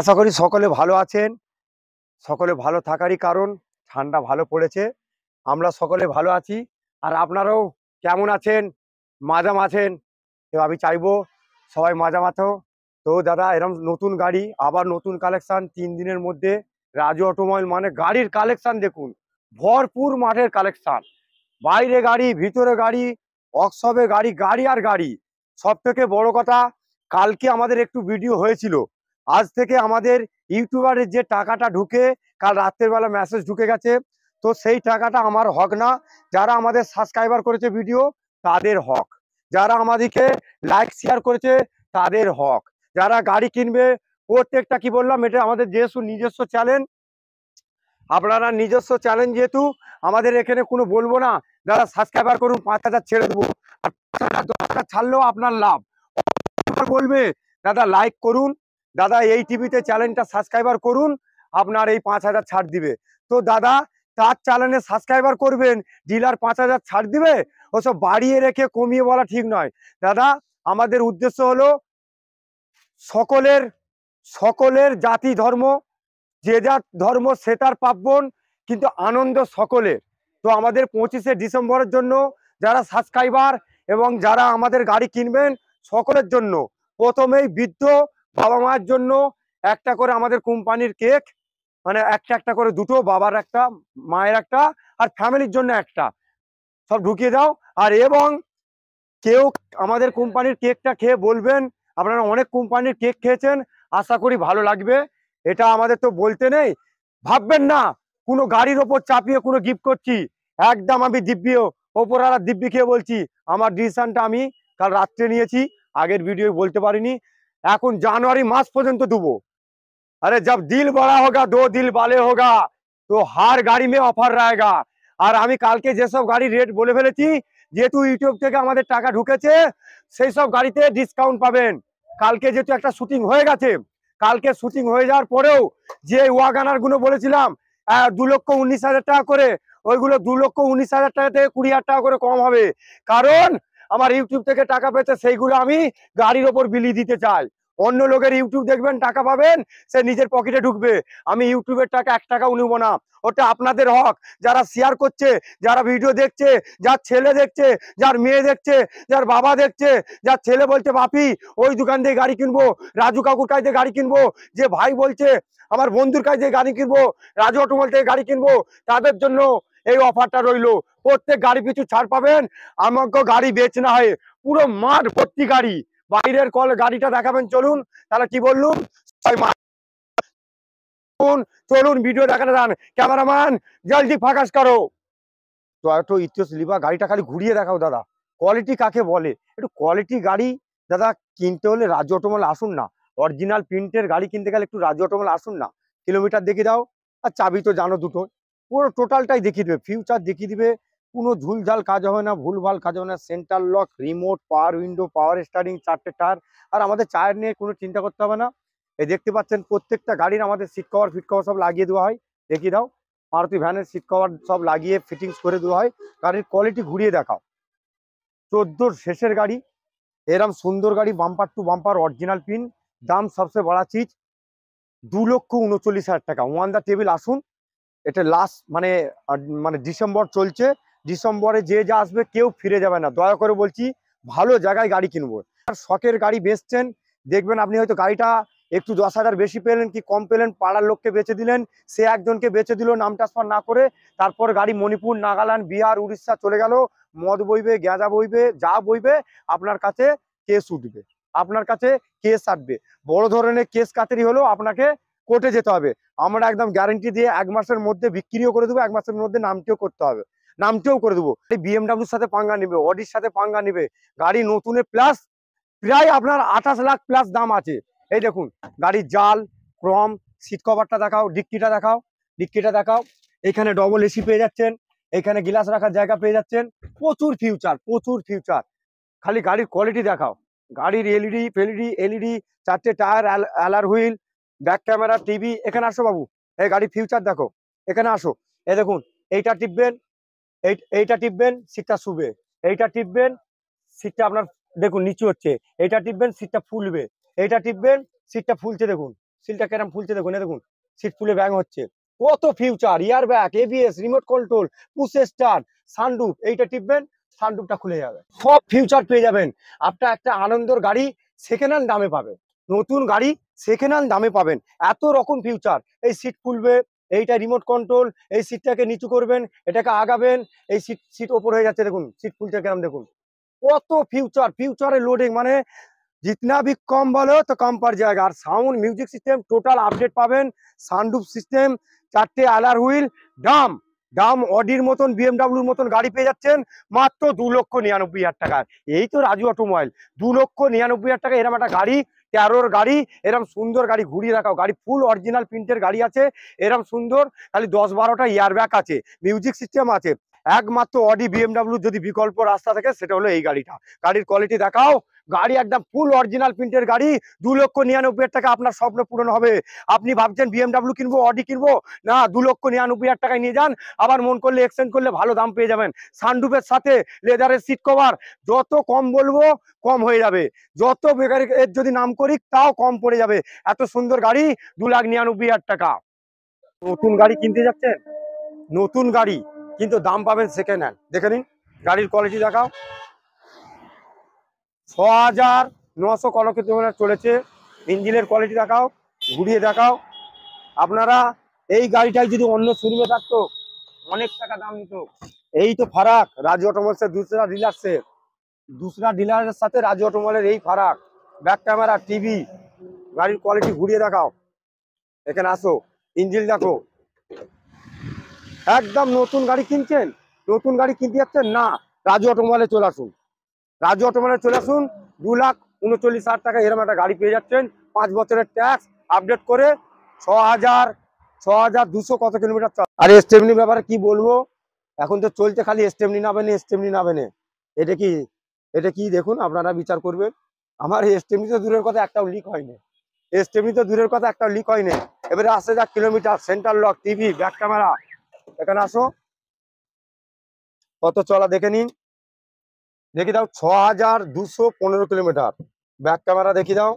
আশা করি সকলে ভালো আছেন সকলে ভালো থাকারই কারণ ঠান্ডা ভালো পড়েছে আমরা সকলে ভালো আছি আর আপনারাও কেমন আছেন মাজাম আছেন তো আমি চাইবো সবাই মাজা মাথো তো দাদা এরম নতুন গাড়ি আবার নতুন কালেকশান তিন দিনের মধ্যে রাজু অটোমোবাইল মানে গাড়ির কালেকশান দেখুন ভরপুর মাঠের কালেকশান বাইরে গাড়ি ভিতরে গাড়ি অক্সবে গাড়ি গাড়ি আর গাড়ি সব থেকে বড় কথা কালকে আমাদের একটু ভিডিও হয়েছিল আজ থেকে আমাদের ইউটিউবারের যে টাকাটা ঢুকে কাল বেলা মেসেজ ঢুকে গেছে তো সেই টাকাটা আমার হক না যারা আমাদের সাবস্ক্রাইবার করেছে ভিডিও তাদের হক যারা আমাদেরকে লাইক শেয়ার করেছে তাদের হক যারা গাড়ি কিনবে প্রত্যেকটা কি বললাম এটা আমাদের যেহেতু নিজস্ব চ্যানেল আপনারা নিজস্ব চ্যানেল যেহেতু আমাদের এখানে কোনো বলবো না যারা সাবস্ক্রাইবার করুন পাঁচ হাজার ছেড়ে দেবো আর পাঁচ হাজার দশ হাজার ছাড়লেও আপনার লাভ বলবে দাদা লাইক করুন দাদা এই টিভিতে চ্যানেলটা সাবস্ক্রাইবার করুন আপনার এই পাঁচ হাজার ছাড় দিবে তো দাদা তার চ্যানেলে সাবস্ক্রাইবার করবেন ডিলার পাঁচ হাজার ছাড় দিবে ওসব বাড়িয়ে রেখে কমিয়ে বলা ঠিক নয় দাদা আমাদের উদ্দেশ্য হলো সকলের সকলের জাতি ধর্ম যে যার ধর্ম সে তার পাবন কিন্তু আনন্দ সকলের তো আমাদের পঁচিশে ডিসেম্বরের জন্য যারা সাবস্ক্রাইবার এবং যারা আমাদের গাড়ি কিনবেন সকলের জন্য প্রথমেই বৃদ্ধ বাবা মার জন্য একটা করে আমাদের কোম্পানির কেক মানে একটা একটা করে দুটো বাবার একটা মায়ের একটা আর ফ্যামিলির জন্য একটা সব ঢুকিয়ে দাও আর এবং কেউ আমাদের কোম্পানির কেকটা খেয়ে বলবেন আপনারা অনেক কোম্পানির কেক খেয়েছেন আশা করি ভালো লাগবে এটা আমাদের তো বলতে নেই ভাববেন না কোনো গাড়ির ওপর চাপিয়ে কোনো গিফট করছি একদম আমি দিব্যি আর দিব্যি খেয়ে বলছি আমার ডিসিশানটা আমি কাল রাত্রে নিয়েছি আগের ভিডিও বলতে পারিনি এখন জানুয়ারি মাস পর্যন্ত দেবো আরে যাব দিল বড়া হোগা দো দিল বালে হোগা তো হার গাড়ি মে অফার রায়গা আর আমি কালকে যেসব গাড়ি রেট বলে ফেলেছি যেহেতু ইউটিউব থেকে আমাদের টাকা ঢুকেছে সেই সব গাড়িতে ডিসকাউন্ট পাবেন কালকে যেহেতু একটা শুটিং হয়ে গেছে কালকে শুটিং হয়ে যাওয়ার পরেও যে ওয়াগানারগুলো বলেছিলাম দু লক্ষ উনিশ হাজার টাকা করে ওইগুলো দু লক্ষ উনিশ হাজার টাকা থেকে কুড়ি হাজার টাকা করে কম হবে কারণ আমার ইউটিউব থেকে টাকা পেয়েছে সেইগুলো আমি গাড়ির ওপর বিলি দিতে চাই অন্য লোকের ইউটিউব দেখবেন টাকা পাবেন সে নিজের পকেটে ঢুকবে আমি ইউটিউবের টাকা এক টাকাও নিব না ওটা আপনাদের হক যারা শেয়ার করছে যারা ভিডিও দেখছে যার ছেলে দেখছে যার মেয়ে দেখছে যার বাবা দেখছে যার ছেলে বলছে বাপি ওই দোকান দিয়ে গাড়ি কিনবো রাজু কাকুর কাছে গাড়ি কিনবো যে ভাই বলছে আমার বন্ধুর কাছে গাড়ি কিনবো রাজু অটোমল থেকে গাড়ি কিনবো তাদের জন্য এই অফারটা রইলো প্রত্যেক গাড়ি পিছু ছাড় পাবেন আমাকে গাড়ি বেচ না হয় পুরো মাঠ ভর্তি গাড়ি বাইরের কল গাড়িটা দেখাবেন চলুন তাহলে কি বললুম চলুন ভিডিও দেখাতে দান ক্যামেরাম্যান জলদি ফাঁকাস করো তো এত ইতিহাস লিবা গাড়িটা খালি ঘুরিয়ে দেখাও দাদা কোয়ালিটি কাকে বলে একটু কোয়ালিটি গাড়ি দাদা কিনতে হলে রাজ্য অটোমাল আসুন না অরিজিনাল প্রিন্টের গাড়ি কিনতে গেলে একটু রাজ্য অটোমাল আসুন না কিলোমিটার দেখে দাও আর চাবি তো জানো দুটো পুরো টোটালটাই দেখিয়ে দেবে ফিউচার দেখিয়ে দিবে কোনো ঝুলঝাল কাজ হবে না ভুলভাল কাজ হবে না centre lock remote power window power steering চারটে টায়ার আর আমাদের চায়ের নিয়ে কোনো চিন্তা করতে হবে না এই দেখতে পাচ্ছেন প্রত্যেকটা গাড়ির আমাদের সিট কভার ফিট কভার সব লাগিয়ে দেওয়া হয় দেখিয়ে দাও মারুতি ভ্যানের সিট কভার সব লাগিয়ে ফিটিংস করে দেওয়া হয় গাড়ির কোয়ালিটি ঘুরিয়ে দেখাও চোদ্দোর শেষের গাড়ি এরম সুন্দর গাড়ি bumper to bumper original paint দাম সবচেয়ে বড়া চিজ দু লক্ষ উনচল্লিশ হাজার টাকা ওয়ান দ্য টেবিল আসুন এটা লাস্ট মানে মানে ডিসেম্বর চলছে ডিসেম্বরে যে যা আসবে কেউ ফিরে যাবে না দয়া করে বলছি ভালো জায়গায় গাড়ি কিনবো আর শখের গাড়ি বেচছেন দেখবেন আপনি হয়তো গাড়িটা একটু দশ হাজার বেশি পেলেন কি কম পেলেন পাড়ার লোককে বেচে দিলেন সে একজনকে বেচে দিল নাম ট্রান্সফার না করে তারপর গাড়ি মণিপুর নাগাল্যান্ড বিহার উড়িষ্যা চলে গেল মদ বইবে গ্যাঁদা বইবে যা বইবে আপনার কাছে কেস উঠবে আপনার কাছে কেস আটবে বড় ধরনের কেস কাতেরি হলেও আপনাকে কোর্টে যেতে হবে আমরা একদম গ্যারেন্টি দিয়ে এক মাসের মধ্যে বিক্রিও করে দেবো এক মাসের মধ্যে নামটিও করতে হবে নামটিও করে দেবো বিএমডাব্লিউর সাথে পাঙ্গা নেবে অডির সাথে পাঙ্গা নেবে গাড়ি নতুনে প্লাস প্রায় আপনার আঠাশ লাখ প্লাস দাম আছে এই দেখুন গাড়ির জাল ক্রম সিট কভারটা দেখাও ডিক্কিটা দেখাও ডিক্কিটা দেখাও এখানে ডবল এসি পেয়ে যাচ্ছেন এখানে গিলাস রাখার জায়গা পেয়ে যাচ্ছেন প্রচুর ফিউচার প্রচুর ফিউচার খালি গাড়ির কোয়ালিটি দেখাও গাড়ির এলইডি ফেলিডি এলইডি চারটে tyre alloy wheel back camera TV এখানে আসো বাবু এই গাড়ি ফিউচার দেখো এখানে আসো এ দেখুন এইটা টিপবেন এইটা টিপবেন সিটটা শুবে এইটা টিপবেন সিটটা আপনার দেখুন নিচু হচ্ছে এইটা টিপবেন সিটটা ফুলবে এইটা টিপবেন সিটটা ফুলছে দেখুন সিলটা কেরাম ফুলছে দেখুন দেখুন সিট ফুলে ব্যাং হচ্ছে কত feature air bag ABS remote control push start সানডুপ এইটা টিপবেন সানডুপটা খুলে যাবে সব ফিউচার পেয়ে যাবেন আপনার একটা আনন্দর গাড়ি সেকেন্ড হ্যান্ড দামে পাবে নতুন গাড়ি সেকেন্ড হ্যান্ড দামে পাবেন এত রকম ফিউচার এই সিট ফুলবে এইটা রিমোট কন্ট্রোল এই সিটটাকে নিচু করবেন এটাকে আগাবেন এই সিট সিট ওপর হয়ে যাচ্ছে দেখুন সিট ফুলটা কেরাম দেখুন কত ফিউচার ফিউচারে লোডিং মানে জিতনা ভি কম বলো তো কম পার জায়গা আর sound music system total update পাবেন সানডুপ সিস্টেম চারটে আলার হুইল ডাম ডাম অডির মতন বিএমডাব্লিউর মতন গাড়ি পেয়ে যাচ্ছেন মাত্র দু লক্ষ নিরানব্বই হাজার টাকার এই তো রাজু অটোমোবাইল দু লক্ষ নিরানব্বই হাজার টাকা এরম একটা গাড়ি তেরোর গাড়ি এরম সুন্দর গাড়ি ঘুরিয়ে রাখাও গাড়ি ফুল অরিজিনাল প্রিন্টের গাড়ি আছে এরম সুন্দর খালি দশ বারোটা ইয়ারব্যাগ আছে মিউজিক সিস্টেম আছে একমাত্র অডি বিএমডাব্লিউ যদি বিকল্প রাস্তা থাকে সেটা হলো এই গাড়িটা গাড়ির কোয়ালিটি দেখাও গাড়ি একদম ফুল অরিজিনাল প্রিন্টের গাড়ি দু লক্ষ নিরানব্বই হাজার টাকা আপনার স্বপ্ন পূরণ হবে আপনি ভাবছেন বিএমডাব্লিউ কিনবো অডি কিনবো না দু লক্ষ নিরানব্বই হাজার টাকায় নিয়ে যান আবার মন করলে এক্সচেঞ্জ করলে ভালো দাম পেয়ে যাবেন সানডুপের সাথে লেদারের সিট কভার যত কম বলবো কম হয়ে যাবে যত বেকারি এর যদি নাম করি তাও কম পড়ে যাবে এত সুন্দর গাড়ি দু লাখ নিরানব্বই হাজার টাকা নতুন গাড়ি কিনতে যাচ্ছেন নতুন গাড়ি কিন্তু দাম পাবেন সেকেন্ড হ্যান্ড দেখে নিন গাড়ির কোয়ালিটি দেখাও ছ হাজার নশো কলকে কিলোমিটার চলেছে ইঞ্জিনের কোয়ালিটি দেখাও ঘুরিয়ে দেখাও আপনারা এই গাড়িটাই যদি অন্য শোরুমে থাকতো অনেক টাকা দাম নিত এই তো ফারাক রাজ অটোমলসের দুসরা ডিলার্সের দুসরা ডিলারের সাথে রাজ অটোমলের এই ফারাক ব্যাক ক্যামেরা টিভি গাড়ির কোয়ালিটি ঘুরিয়ে দেখাও এখানে আসো ইঞ্জিন দেখো একদম নতুন গাড়ি কিনছেন নতুন গাড়ি কিনতে যাচ্ছেন না রাজু অটোমোবাইলে চলে আসুন রাজু মানে চলে আসুন দু লাখ উনচল্লিশ হাজার টাকা এরম একটা গাড়ি পেয়ে যাচ্ছেন পাঁচ বছরের ট্যাক্স আপডেট করে ছ হাজার ছ হাজার দুশো কত কিলোমিটার আর এস্টেমনি ব্যাপারে কি বলবো এখন তো চলছে খালি স্টেমনি নাবেনে স্টেমনি নাবেনে এটা কি এটা কি দেখুন আপনারা বিচার করবেন আমার এস্টেমনি তো দূরের কথা একটাও লিক হয়নি এস্টেমনি তো দূরের কথা একটাও লিক হয়নি এবারে আসে যাক kilometre centre lock TV back camera এখানে আসো কত চলা দেখে নিন দেখি দাও ছ হাজার দুশো পনেরো কিলোমিটার ব্যাক ক্যামেরা দেখি দাও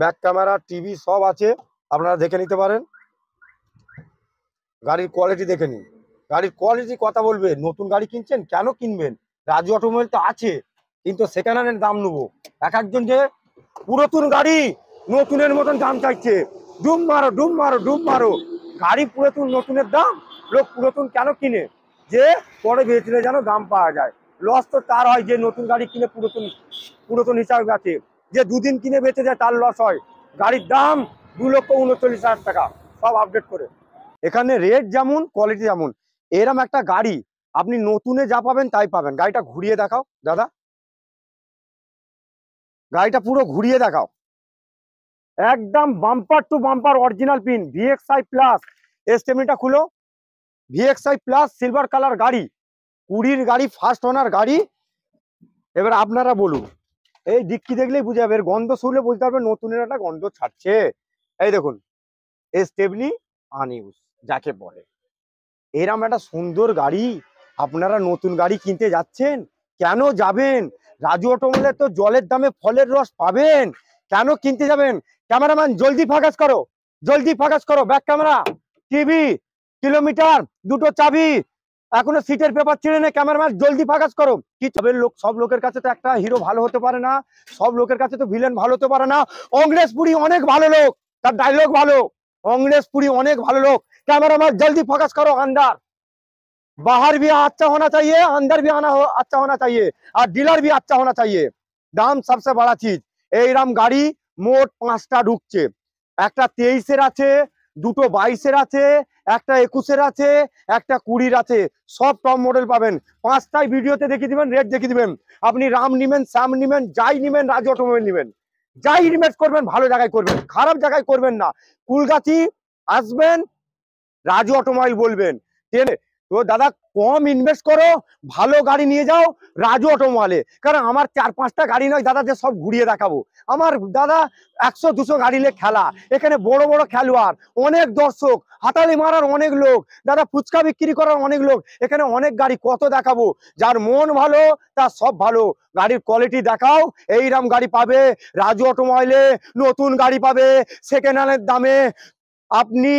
ব্যাক ক্যামেরা টিভি সব আছে আপনারা দেখে নিতে পারেন গাড়ির কোয়ালিটি দেখে নিন গাড়ির কোয়ালিটি কথা বলবে নতুন গাড়ি কিনছেন কেন কিনবেন রাজু অটোমোবাইল তো আছে কিন্তু সেকেন্ড হ্যান্ডের দাম নেবো এক একজন যে পুরাতন গাড়ি নতুনের মতন দাম চাইছে ডুম মারো ডুম মারো ডুম মারো গাড়ি পুরাতন নতুনের দাম লোক পুরাতন কেন কিনে যে পরে বেচলে যেন দাম পাওয়া যায় লস তো তার হয় যে নতুন গাড়ি কিনে পুরাতন পুরাতন হিসাবে আছে যে দুদিন কিনে বেঁচে যায় তার লস হয় গাড়ির দাম দু লক্ষ উনচল্লিশ হাজার টাকা সব আপডেট করে এখানে রেট যেমন কোয়ালিটি যেমন এরম একটা গাড়ি আপনি নতুনে যা পাবেন তাই পাবেন গাড়িটা ঘুরিয়ে দেখাও দাদা গাড়িটা পুরো ঘুরিয়ে দেখাও একদম bumper to bumper original paint VXI plus এস্টেমিটা খুলো ভিএক্সআই প্লাস সিলভার কালার গাড়ি কুড়ির গাড়ি ফার্স্ট ওনার গাড়ি এবার আপনারা বলুন এই ডিক্কি দেখলেই বুঝে যাবে গন্ধ শুনলে বুঝতে পারবে নতুনের একটা গন্ধ ছাড়ছে এই দেখুন এই স্টেবনি আনিউস যাকে বলে এরম একটা সুন্দর গাড়ি আপনারা নতুন গাড়ি কিনতে যাচ্ছেন কেন যাবেন রাজু অটোমলে তো জলের দামে ফলের রস পাবেন কেন কিনতে যাবেন ক্যামেরাম্যান জলদি ফাঁকাস করো জলদি ফাঁকাস করো ব্যাক ক্যামেরা টিভি কিলোমিটার দুটো চাবি এখনো সিটের পেপার ছিঁড়ে নেই ক্যামেরাম্যান জলদি ফাকাস করো কি তবে লোক সব লোকের কাছে তো একটা হিরো ভালো হতে পারে না সব লোকের কাছে তো ভিলেন ভালো হতে পারে না অংরেজ পুরী অনেক ভালো লোক তার ডায়লগ ভালো অংরেজ পুরী অনেক ভালো লোক ক্যামেরাম্যান জলদি ফাকাস করো আন্ডার বাহার भी আচ্ছা होना চাইয়ে আন্ডার भी আনা আচ্ছা হোনা চাইয়ে আর ডিলার বি আচ্ছা होना চাইয়ে দাম সবচেয়ে বাড়া চিজ এইরাম গাড়ি মোট পাঁচটা ঢুকছে একটা তেইশের আছে দুটো বাইশের আছে একটা একুশের আছে একটা কুড়ির আছে সব টপ মডেল পাবেন পাঁচটায় ভিডিওতে দেখিয়ে দিবেন রেট দেখিয়ে দিবেন আপনি রাম নিবেন শ্যাম নিবেন যাই নিবেন রাজ অটোমোবাইল নিবেন যাই ইনভেস্ট করবেন ভালো জায়গায় করবেন খারাপ জায়গায় করবেন না কুলগাছি আসবেন রাজু অটোমোবাইল বলবেন ট্রেনে ও দাদা কম ইনভেস্ট করো ভালো গাড়ি নিয়ে যাও রাজু অটোমোবাইলে কারণ আমার চার পাঁচটা গাড়ি নয় দাদা যে সব ঘুরিয়ে দেখাবো আমার দাদা একশো দুশো গাড়ি নিয়ে খেলা এখানে বড় বড় খেলোয়াড় অনেক দর্শক হাতালি মারার অনেক লোক দাদা ফুচকা বিক্রি করার অনেক লোক এখানে অনেক গাড়ি কত দেখাবো যার মন ভালো তার সব ভালো গাড়ির কোয়ালিটি দেখাও রাম গাড়ি পাবে রাজু অটোমোবাইলে নতুন গাড়ি পাবে সেকেন্ড হ্যান্ডের দামে আপনি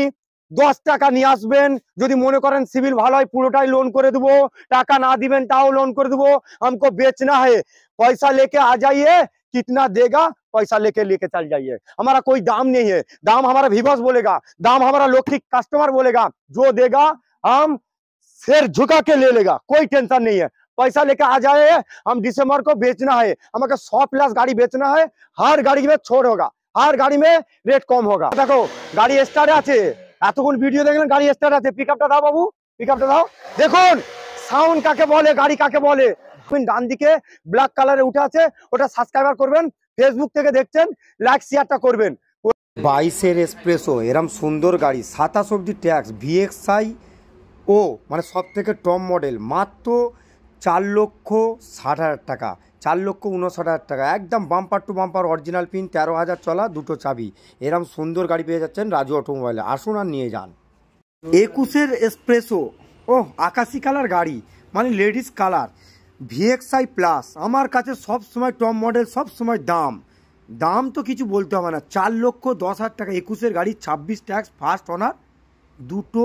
दस টাকা नहीं आसबें जो मन करें সিভিল ভালো হয় পুরোটাই লোন করে দেবো টাকা না দিবেন তাও লোন हमको बेचना है पैसा लेके आ जाइए कितना देगा पैसा लेके लेके चल जाइए हमारा कोई दाम नहीं है दाम हमारा विवश बोलेगा दाम हमारा लौकिक कस्टमर बोलेगा जो देगा हम सिर झुका के ले लेगा कोई टेंशन नहीं है पैसा लेके आ जाए हम दिसंबर को बेचना है हमारे सौ प्लस गाड़ी बेचना है हर गाड़ी में छोड़ होगा हर गाड़ी में रेट कम होगा देखो गाड़ी स्टार आते এতক্ষণ ভিডিও দেখলেন গাড়ি স্টার্ট আছে পিক দাও বাবু পিক আপটা দাও দেখুন সাউন্ড কাকে বলে গাড়ি কাকে বলে ডান দিকে ব্ল্যাক কালারে উঠে আছে ওটা সাবস্ক্রাইবার করবেন ফেসবুক থেকে দেখছেন লাইক শেয়ারটা করবেন বাইশের এক্সপ্রেসও এরম সুন্দর গাড়ি সাতাশ অব্দি ট্যাক্স ভিএক্সআই ও মানে সব থেকে টপ মডেল মাত্র চার লক্ষ ষাট হাজার টাকা চার লক্ষ উনষাট হাজার টাকা একদম bumper to bumper original paint তেরো হাজার চলা দুটো চাবি এরম সুন্দর গাড়ি পেয়ে যাচ্ছেন রাজু অটোমোবাইলে আসুন আর নিয়ে যান একুশের এসপ্রেসো ও আকাশি কালার গাড়ি মানে লেডিস কালার ভিএক্সআই প্লাস আমার কাছে সব সময় টপ মডেল সব সময় দাম দাম তো কিছু বলতে হবে না চার লক্ষ দশ হাজার টাকা একুশের গাড়ি ছাব্বিশ ট্যাক্স ফার্স্ট অনার দুটো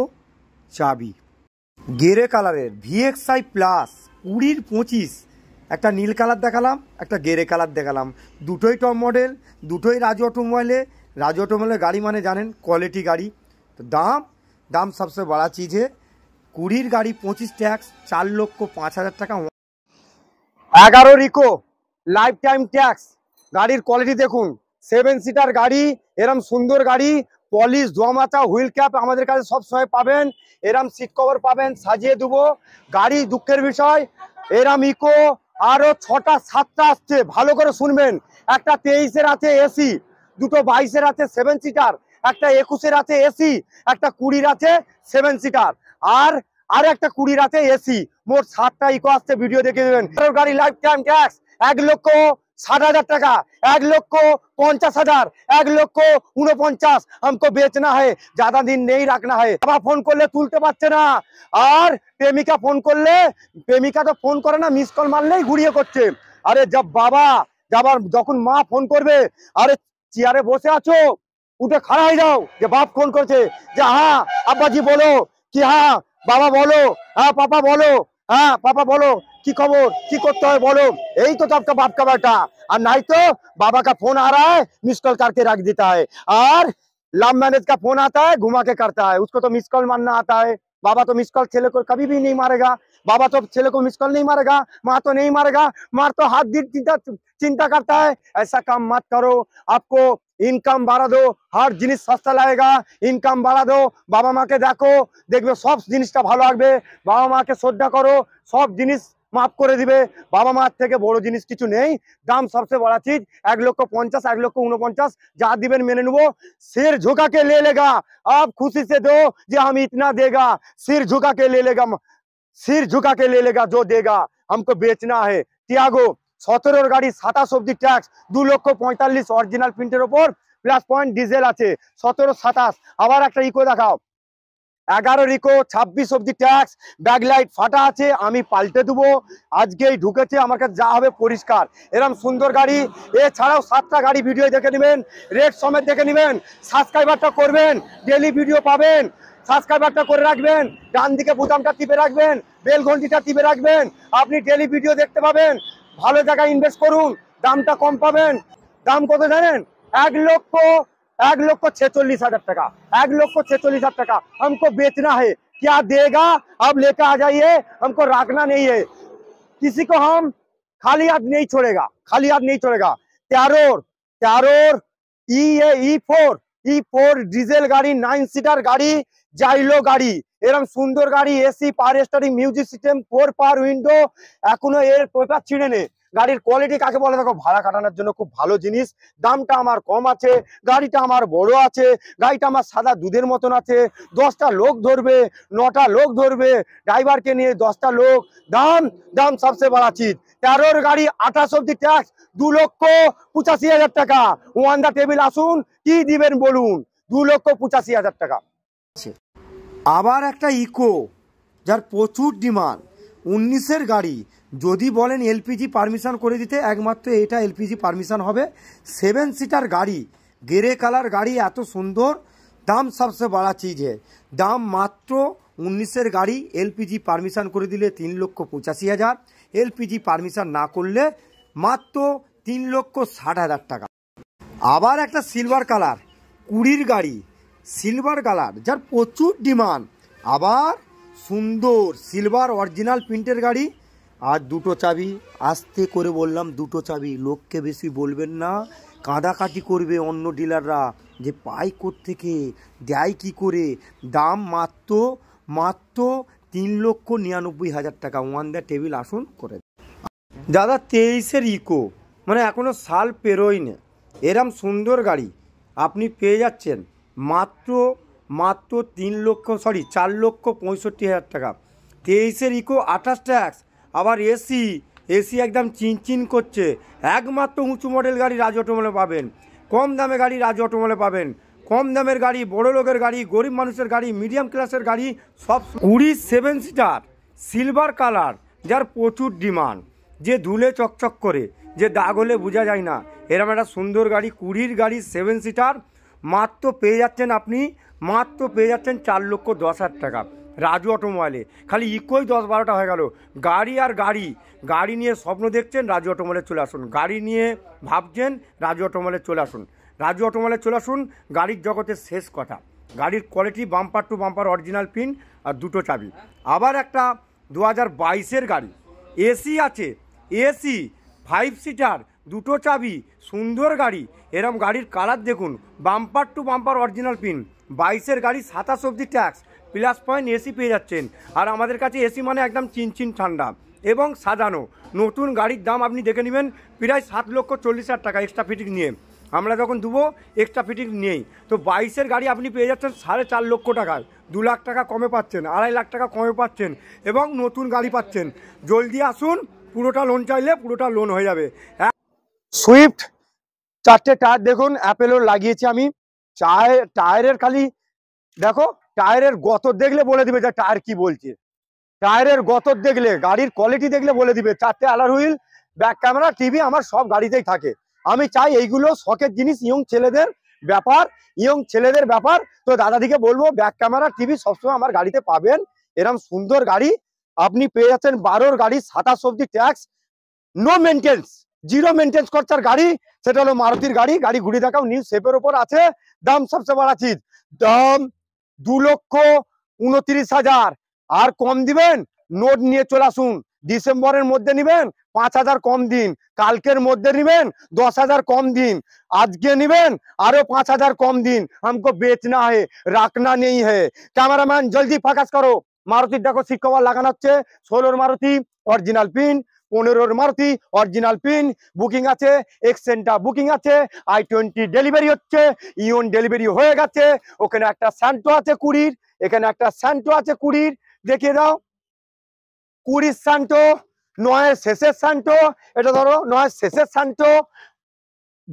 চাবি গেরে কালারের ভিএক্সআই প্লাস কুড়ির পঁচিশ একটা নীল কালার দেখালাম একটা গেরে কালার দেখালাম দুটোই টপ মডেল দুটোই রাজু অটোমোবাইলে রাজু অটোমোবাইলের গাড়ি মানে জানেন কোয়ালিটি গাড়ি তো দাম দাম সবচেয়ে বড়া চিজে কুড়ির গাড়ি পঁচিশ ট্যাক্স চার লক্ষ পাঁচ হাজার টাকা এগারো রিকো লাইফ টাইম ট্যাক্স গাড়ির কোয়ালিটি দেখুন সেভেন সিটার গাড়ি এরম সুন্দর গাড়ি পলিশ ধোয়ামাচা হুইল ক্যাপ আমাদের কাছে সবসময় পাবেন এরম সিট কভার পাবেন সাজিয়ে দেবো গাড়ি দুঃখের বিষয় এরম ইকো আরও ছটা সাতটা আসছে ভালো করে শুনবেন একটা তেইশের আছে এসি দুটো বাইশের আছে সেভেন সিটার একটা একুশের আছে এসি একটা কুড়ির আছে সেভেন সিটার আর আর একটা কুড়ির আছে এসি মোট সাতটা ইকো আসছে ভিডিও দেখে দেবেন গাড়ি লাইফ টাইম ট্যাক্স এক লক্ষ ষাট হাজার টাকা এক লক্ষ পঞ্চাশ হাজার এক লক্ষ উনপঞ্চাশ আমি বেচনা है জাদা দিন নেই রাখনা है বাবা ফোন করলে তুলতে পারছে না আর প্রেমিকা ফোন করলে প্রেমিকা তো ফোন করে না মিস কল মারলেই ঘুরিয়ে করছে আরে যা বাবা যাবার যখন মা ফোন করবে আরে চেয়ারে বসে আছো উঠে খাড়া হয়ে যাও যে বাপ ফোন করছে যে হ্যাঁ আব্বাজি বলো কি হ্যাঁ বাবা বলো হ্যাঁ পাপা বলো हाँ पापा बोलो की खबर কি করতে হয় বলো এই তো आपका बाप का बेटा और नहीं तो बाबा का फोन आ रहा है मिस कॉल करके रख देता है और लव मैरिज का फोन आता है घुमा के करता है उसको तो मिस कॉल मानना आता है बाबा तो मिस कॉल छेले को कभी भी नहीं मारेगा बाबा तो छेले को मिस कॉल नहीं मारेगा माँ तो नहीं मारेगा माँ तो हाथ दिन चिंता करता है ऐसा काम मत करो आपको इनकम बाढ़ा दो हर जिन सस्ता लगेगा इनकम बाढ़ा दो बाबा मा के देखो देखो सब जिन भलो आकबे बाबा मा के श्रद्धा करो सब जिन माफ कर दे बाबा मार थे बड़ो जिन कि नहीं दाम सबसे बड़ा चीज एक लक्ष पंचाश एक लक्ष ऊन पंचाश जा दीबें मेने नब सिर झुका के ले लेगा आप खुशी से दो जे हम इतना देगा सिर झुका के ले लेगा सिर झुका के ले लेगा जो देगा हमको बेचना है त्यागो সতেরোর গাড়ি সাতাশ অব্দি ট্যাক্স দু লক্ষ পঁয়তাল্লিশ অরিজিনাল প্রিন্টের ওপর প্লাস পয়েন্ট ডিজেল আছে সতেরো সাতাশ আবার একটা ইকো দেখাও এগারো রিকো ছাব্বিশ অব্দি ট্যাক্স ব্যাকলাইট ফাটা আছে আমি পাল্টে দেবো আজকেই ঢুকেছে আমার কাছে যা হবে পরিষ্কার এরম সুন্দর গাড়ি এছাড়াও সাতটা গাড়ি ভিডিও দেখে নেবেন রেড সমেত দেখে নেবেন সাবস্ক্রাইবারটা করবেন ডেলি ভিডিও পাবেন সাবস্ক্রাইবারটা করে রাখবেন ডান দিকে বোতামটা টিপে রাখবেন বেলঘন্টিটা টিপে রাখবেন আপনি ডেলি ভিডিও দেখতে পাবেন ভালো জায়গায় ইনভেস্ট করুন দামটা কম পাবেন দাম কত জানেন এক एक लोग को छेचोलीस हजार टका एक लोग को छेचोलीस हजार टका हमको बेचना है क्या देगा अब लेकर आ जाइए हमको रखना नहीं है किसी को हम खाली हाथ नहीं छोड़ेगा खाली हाथ नहीं छोड़ेगा त्यारोर त्यारोर E A E four E four diesel गाड़ी नाइन सीटर गाड़ी जाइलो गाड़ी এরকম সুন্দর গাড়ি AC power steering music system four power window এখনো এর পেপার ছিঁড়ে নে গাড়ির কোয়ালিটি কাকে বলে দেখো ভাড়া কাটানোর জন্য খুব ভালো জিনিস দামটা আমার কম আছে গাড়িটা আমার বড় আছে গাড়িটা আমার সাদা দুধের মতন আছে দশটা লোক ধরবে নটা লোক ধরবে ড্রাইভারকে নিয়ে দশটা লোক দাম দাম সবচেয়ে বড় চিজ তেরোর গাড়ি আঠাশ অব্দি ট্যাক্স দু লক্ষ পঁচাশি হাজার টাকা ওয়ান দা টেবিল আসুন কি দিবেন বলুন দু লক্ষ পঁচাশি হাজার টাকা আবার একটা ইকো যার প্রচুর ডিমান্ড উনিশের গাড়ি যদি বলেন এলপিজি পারমিশন করে দিতে একমাত্র এটা এলপিজি পারমিশন হবে সেভেন সিটার গাড়ি গ্রে কালার গাড়ি এত সুন্দর দাম সবচেয়ে বাড়া চিজ দাম মাত্র উনিশের গাড়ি এলপিজি পারমিশন করে দিলে তিন লক্ষ পঁচাশি হাজার এলপিজি পারমিশন না করলে মাত্র তিন লক্ষ ষাট হাজার টাকা আবার একটা সিলভার কালার কুড়ির গাড়ি সিলভার কালার যার প্রচুর ডিমান্ড আবার সুন্দর সিলভার অরিজিনাল প্রিন্টের গাড়ি আর দুটো চাবি আস্তে করে বললাম দুটো চাবি লোককে বেশি বলবেন না কাঁদাকাটি করবে অন্য ডিলাররা যে পাই থেকে দেয় কি করে দাম মাত্র মাত্র তিন লক্ষ নিরানব্বই হাজার টাকা ওয়ান দ্য টেবিল আসন করে দাদা তেইশের ইকো মানে এখনও সাল পেরোয় না এরম সুন্দর গাড়ি আপনি পেয়ে যাচ্ছেন মাত্র মাত্র তিন লক্ষ সরি চার লক্ষ পঁয়ষট্টি হাজার টাকা তেইশের ইকো আঠাশ ট্যাক্স আবার এসি এসি একদম চিনচিন করছে একমাত্র উঁচু মডেল গাড়ি রাজ অটোমলে পাবেন কম দামে গাড়ি রাজ অটোমলে পাবেন কম দামের গাড়ি বড় লোকের গাড়ি গরিব মানুষের গাড়ি মিডিয়াম ক্লাসের গাড়ি সব কুড়ি সেভেন সিটার সিলভার কালার যার প্রচুর ডিমান্ড যে ধুলে চকচক করে যে দাগ হলে বোঝা যায় না এরম একটা সুন্দর গাড়ি কুড়ির গাড়ি সেভেন সিটার মাত্র পেয়ে যাচ্ছেন আপনি মাত্র পেয়ে যাচ্ছেন চার লক্ষ দশ হাজার টাকা রাজু অটোমোবাইলে খালি ইকোই দশ বারোটা হয়ে গেল গাড়ি আর গাড়ি গাড়ি নিয়ে স্বপ্ন দেখছেন রাজু অটোমোবাইলে চলে আসুন গাড়ি নিয়ে ভাবছেন রাজু অটোমোবাইলে চলে আসুন রাজু অটোমোবাইলে চলে আসুন গাড়ির জগতের শেষ কথা গাড়ির quality bumper to bumper original paint আর দুটো চাবি আবার একটা দু হাজার বাইশের গাড়ি এসি আছে এসি ফাইভ সিটার দুটো চাবি সুন্দর গাড়ি এরম গাড়ির কালার দেখুন bumper to bumper original paint বাইশের গাড়ি সাতাশ অবধি ট্যাক্স প্লাস পয়েন্ট এসি পেয়ে যাচ্ছেন আর আমাদের কাছে এসি মানে একদম চিনচিন ঠান্ডা এবং সাজানো নতুন গাড়ির দাম আপনি দেখে নেবেন প্রায় সাত লক্ষ চল্লিশ হাজার টাকা এক্সট্রা ফিটিং নিয়ে আমরা যখন দেবো এক্সট্রা ফিটিং নেই তো বাইশের গাড়ি আপনি পেয়ে যাচ্ছেন সাড়ে চার লক্ষ টাকায় দু লাখ টাকা কমে পাচ্ছেন আড়াই লাখ টাকা কমে পাচ্ছেন এবং নতুন গাড়ি পাচ্ছেন জলদি আসুন পুরোটা লোন চাইলে পুরোটা লোন হয়ে যাবে সুইফট চারটে টায়ার দেখুন অ্যাপেলও লাগিয়েছি আমি টায়ার টায়ারের খালি দেখো টায়ারের গতর দেখলে বলে দিবে যে টায়ার কি বলছে টায়ারের গতর দেখলে গাড়ির কোয়ালিটি দেখলে বলে দিবে চারটে আলার হুইল ব্যাক ক্যামেরা টিভি আমার সব গাড়িতেই থাকে আমি চাই এইগুলো শখের জিনিস ইয়ং ছেলেদের ব্যাপার ইয়ং ছেলেদের ব্যাপার তো দাদাদিকে বলবো ব্যাক ক্যামেরা টিভি সবসময় আমার গাড়িতে পাবেন এরম সুন্দর গাড়ি আপনি পেয়ে যাচ্ছেন বারোর গাড়ি সাতাশ অব্দি tax no maintenance zero maintenance করছে গাড়ি সেটা হলো মারুতির গাড়ি গাড়ি ঘুরে দেখাও নিউ সেপের ওপর আছে দাম সবচেয়ে বড় চিজ দাম দু লক্ষ উনত্রিশ হাজার আর কম দিবেন নোট নিয়ে চলে আসুন ডিসেম্বরের মধ্যে নেবেন পাঁচ হাজার কম দিন কালকের মধ্যে নেবেন দশ হাজার কম দিন আজকে নেবেন আরো পাঁচ হাজার কম দিন हमको বেচনা হে রাখনা নেই হে ক্যামেরাম্যান জলদি ফাঁকাস করো মারুতির দেখো সিট কভার লাগানো হচ্ছে ষোলোর মারুতি অরিজিনাল পিন পনেরোর মারুতি অরিজিনাল পিন বুকিং আছে এক্সেন্টা বুকিং আছে আই টোয়েন্টি ডেলিভারি হচ্ছে ইউন ডেলিভারি হয়ে গেছে ওখানে একটা স্যান্টো আছে কুড়ির এখানে একটা স্যান্টো আছে কুড়ির দেখিয়ে দাও কুড়ির স্যান্টো নয়ের শেষের স্যান্টো এটা ধরো নয়ের শেষের স্যান্টো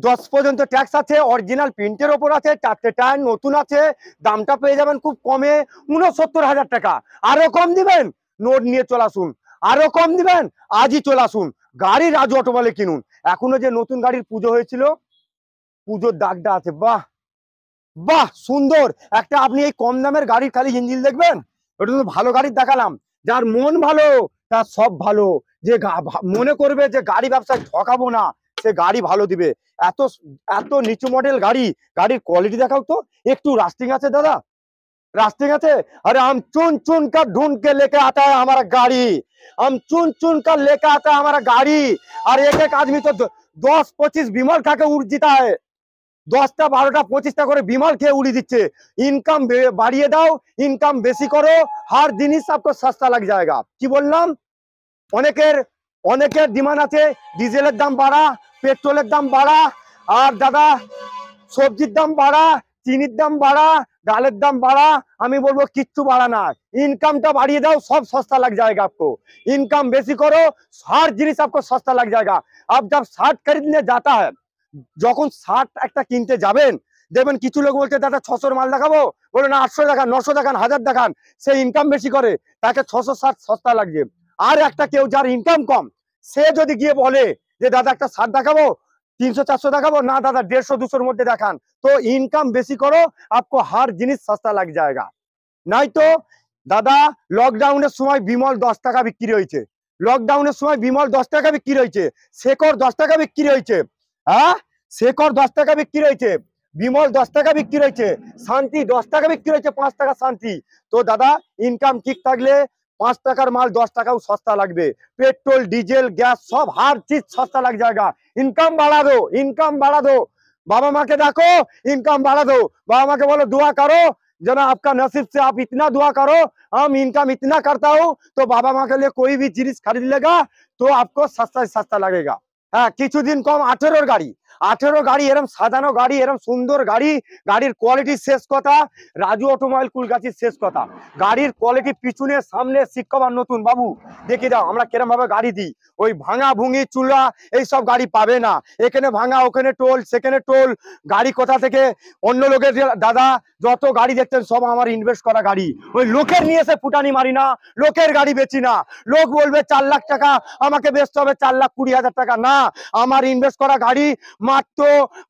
দশ পর্যন্ত ট্যাক্স আছে অরিজিনাল প্রিন্টের ওপর আছে চারটে টায়ার নতুন আছে দামটা পেয়ে যাবেন খুব কমে উনসত্তর হাজার টাকা আরও কম দিবেন নোট নিয়ে চলে আসুন আরও কম দিবেন আজই চলে আসুন গাড়ি রাজু অটোমালে কিনুন এখনো যে নতুন গাড়ির পুজো হয়েছিল পুজোর দাগটা আছে বাহ বাহ সুন্দর একটা আপনি এই কম দামের গাড়ির খালি ইঞ্জিন দেখবেন ওটা তো ভালো গাড়ির দেখালাম যার মন ভালো তার সব ভালো যে মনে করবে যে গাড়ি ব্যবসায় ঠকাবো না সে গাড়ি ভালো দিবে এত এত নিচু মডেল গাড়ি গাড়ির কোয়ালিটি দেখাও তো একটু রাস্টিং আছে দাদা রাস্টিং আছে আরে আম চুন চুন কা कर ढूंढ के लेके आता है हमारा गाड़ी हम चुन चुन कर लेके आता है हमारा गाड़ी और एक एक आदमी तो दस पच्चीस बीमार खा के उड़ দশটা বারোটা পঁচিশটা করে বিমাল খেয়ে উড়ি দিচ্ছে ইনকাম বাড়িয়ে দাও ইনকাম বেশি করো হার জিনিস আপনার সস্তা লাগ জায়গা কি বললাম অনেকের অনেকের ডিমান্ড আছে ডিজেলের দাম বাড়া পেট্রোলের দাম বাড়া আর দাদা সবজির দাম বাড়া চিনির দাম বাড়া ডালের দাম বাড়া আমি বলবো কিচ্ছু বাড়া না ইনকামটা বাড়িয়ে দাও সব সস্তা লাগ जाएगा আপকো ইনকাম বেশি করো সার জিনিস আপকো সস্তা লাগ জায়গা আপ जब শার্ট खरीदने যাতা যখন শার্ট একটা কিনতে যাবেন দেখবেন কিছু লোক বলছে দাদা ছশোর মাল দেখাবো বলে না আটশো দেখান নশো দেখান হাজার দেখান সে ইনকাম বেশি করে তাকে ছশো ষাট সস্তা লাগবে আর একটা কেউ যার ইনকাম কম সে যদি গিয়ে বলে যে দাদা একটা সার দেখাবো তিনশো চারশো দেখাবো না দাদা দেড়শো দুশোর মধ্যে দেখান তো ইনকাম বেশি করো আপকো হার জিনিস সস্তা লাগ যায়গা নাই তো দাদা লকডাউনের সময় বিমল দশ টাকা বিক্রি হয়েছে লকডাউনের সময় বিমল দশ টাকা বিক্রি হয়েছে শেখর দশ টাকা বিক্রি হয়েছে হ্যাঁ শেখর দশ টাকা বিক্রি হয়েছে বিমল দশ টাকা বিক্রি হয়েছে শান্তি দশ টাকা বিক্রি হয়েছে পাঁচ টাকা শান্তি তো দাদা ইনকাম ঠিক থাকলে 5 টাকার মাল 10 টাকায় সস্তা লাগবে পেট্রোল ডিজেল গ্যাস সব হার জিনিস সস্তা লাগ জায়গা ইনকাম বাড়া দাও ইনকাম বাড়া দাও বাবা মা কে ডাকো ইনকাম বাড়া দাও বাবা মা কে বলো দোয়া করো জানা आपका नसीब से आप इतना दुआ करो हम इनकम इतना करता हूं तो बाबा मां के लिए कोई भी चीज खरीद लगा तो आपको सस्ता सस्ता लगेगा हां कुछ दिन कम 18र गाड़ी আঠেরো গাড়ি এরম সাজানো গাড়ি এরম সুন্দর গাড়ি গাড়ির কোয়ালিটির শেষ কথা রাজু অটোমোবাইল কুলগাছি শেষ কথা গাড়ির কোয়ালিটি পিছনে সামনে শিক্ষক নতুন বাবু দেখে দাও আমরা কিরম ভাবে গাড়ি দিই ওই ভাঙা ভুঙি চুলা এইসব গাড়ি পাবে না এখানে ভাঙা ওখানে টোল সেখানে টোল গাড়ি কোথা থেকে অন্য লোকের দাদা যত গাড়ি দেখতেন সব আমার ইনভেস্ট করা গাড়ি ওই লোকের নিয়ে এসে ফুটানি মারি না লোকের গাড়ি বেচি না লোক বলবে চার লাখ টাকা আমাকে বেচতে হবে চার লাখ কুড়ি হাজার টাকা না আমার ইনভেস্ট করা গাড়ি মা মাত্র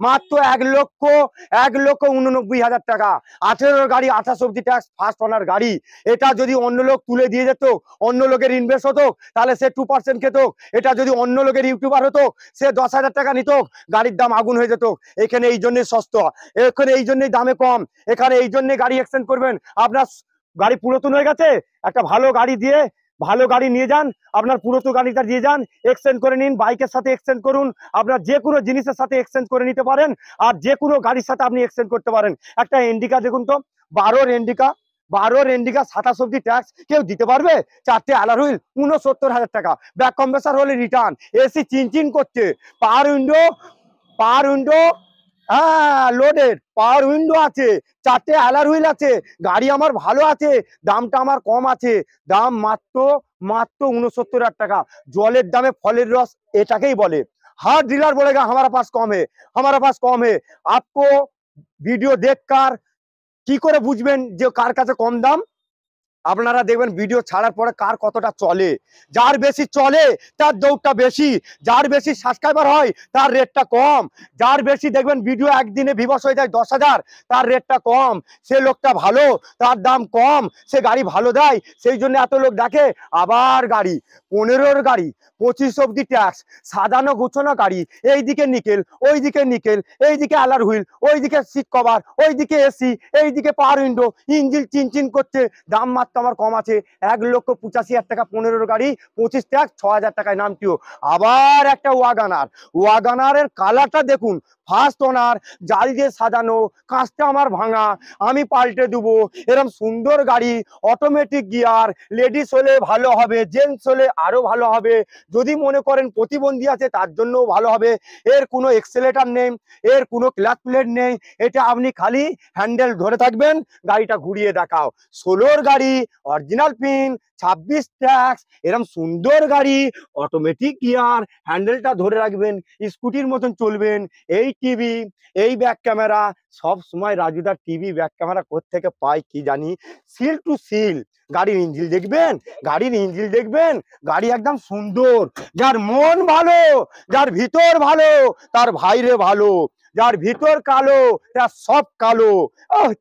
মাত্র এক লক্ষ এক লক্ষ উননব্বই হাজার টাকা আঠেরোর গাড়ি আঠাশ অব্দি ট্যাক্স ফার্স্ট অনার গাড়ি এটা যদি অন্য লোক তুলে দিয়ে যেত অন্য লোকের ইনভেস্ট হতো তাহলে সে টু পার্সেন্ট খেত এটা যদি অন্য লোকের ইউটিউবার হতো সে দশ হাজার টাকা নিত গাড়ির দাম আগুন হয়ে যেত এখানে এই জন্যই সস্তা এখানে এই জন্যই দামে কম এখানে এই জন্যে গাড়ি এক্সচেঞ্জ করবেন আপনার গাড়ি পুরাতন হয়ে গেছে একটা ভালো গাড়ি দিয়ে ভালো গাড়ি নিয়ে যান আপনার পুরোতো গাড়িটা দিয়ে যান এক্সচেঞ্জ করে নিন বাইকের সাথে এক্সচেঞ্জ করুন আপনার যে কোনো জিনিসের সাথে এক্সচেঞ্জ করে নিতে পারেন আর যে কোনো গাড়ির সাথে আপনি এক্সচেঞ্জ করতে পারেন একটা এন্ডিকা দেখুন তো বারোর এন্ডিকা বারোর এন্ডিকা সাতাশ অব্দি ট্যাক্স কেউ দিতে পারবে চারটে আলার হুইল উনসত্তর হাজার টাকা ব্যাক কম্প্রেসার হলে রিটার্ন এসি চিনচিন করছে পার উইন্ডো পার উইন্ডো হ্যাঁ লোডের পাওয়ার উইন্ডো আছে চারটে অ্যালার হুইল আছে গাড়ি আমার ভালো আছে দামটা আমার কম আছে দাম মাত্র মাত্র উনসত্তর হাজার টাকা জলের দামে ফলের রস এটাকেই বলে হার ডিলার গা আমার পাশ কম হে আমার পাশ কম হে আপকো ভিডিও দেখ কার কি করে বুঝবেন যে কার কাছে কম দাম আপনারা দেখবেন ভিডিও ছাড়ার পরে কার কতটা চলে যার বেশি চলে তার দৌড়টা বেশি যার বেশি সাবস্ক্রাইবার হয় তার রেটটা কম যার বেশি দেখবেন ভিডিও একদিনে বিবস হয়ে যায় দশ হাজার তার রেটটা কম সে লোকটা ভালো তার দাম কম সে গাড়ি ভালো দেয় সেই জন্য এত লোক ডাকে আবার গাড়ি পনেরোর গাড়ি পঁচিশ অব্দি ট্যাক্স সাজানো গুছানো গাড়ি এই দিকে নিকেল ওই দিকে নিকেল এই দিকে অ্যালার হুইল ওই দিকে সিট কভার ওই দিকে এসি এই দিকে পাওয়ার উইন্ডো ইঞ্জিন চিনচিন করছে দাম মাত্র তো আমার কম আছে এক লক্ষ পঁচাশি হাজার টাকা পনেরো গাড়ি পঁচিশ ট্যাগ ছ হাজার টাকায় নামটিও আবার একটা ওয়াগানার ওয়াগানারের কালারটা দেখুন ফার্স্ট ওনার জাল দিয়ে সাজানো কাঁচটা আমার ভাঙা আমি পাল্টে দেবো এরম সুন্দর গাড়ি অটোমেটিক গিয়ার লেডিস হলে ভালো হবে জেন্টস হলে আরও ভালো হবে যদি মনে করেন প্রতিবন্ধী আছে তার জন্যও ভালো হবে এর কোনো এক্সেলেটার নেই এর কোনো ক্লাচ প্লেট নেই এটা আপনি খালি হ্যান্ডেল ধরে থাকবেন গাড়িটা ঘুরিয়ে দেখাও ষোলোর গাড়ি অরিজিনাল পিন ছাব্বিশ ট্যাক্স এরম সুন্দর গাড়ি অটোমেটিক গিয়ার হ্যান্ডেলটা ধরে রাখবেন স্কুটির মতন চলবেন এই টিভি এই ব্যাক ক্যামেরা সব সময় রাজুদার টিভি ব্যাক ক্যামেরা থেকে পাই কি জানি সিল টু সিল গাড়ির ইঞ্জিল দেখবেন গাড়ির ইঞ্জিল দেখবেন গাড়ি একদম সুন্দর যার মন ভালো যার ভিতর ভালো তার ভাইরে ভালো যার ভিতর কালো তার সব কালো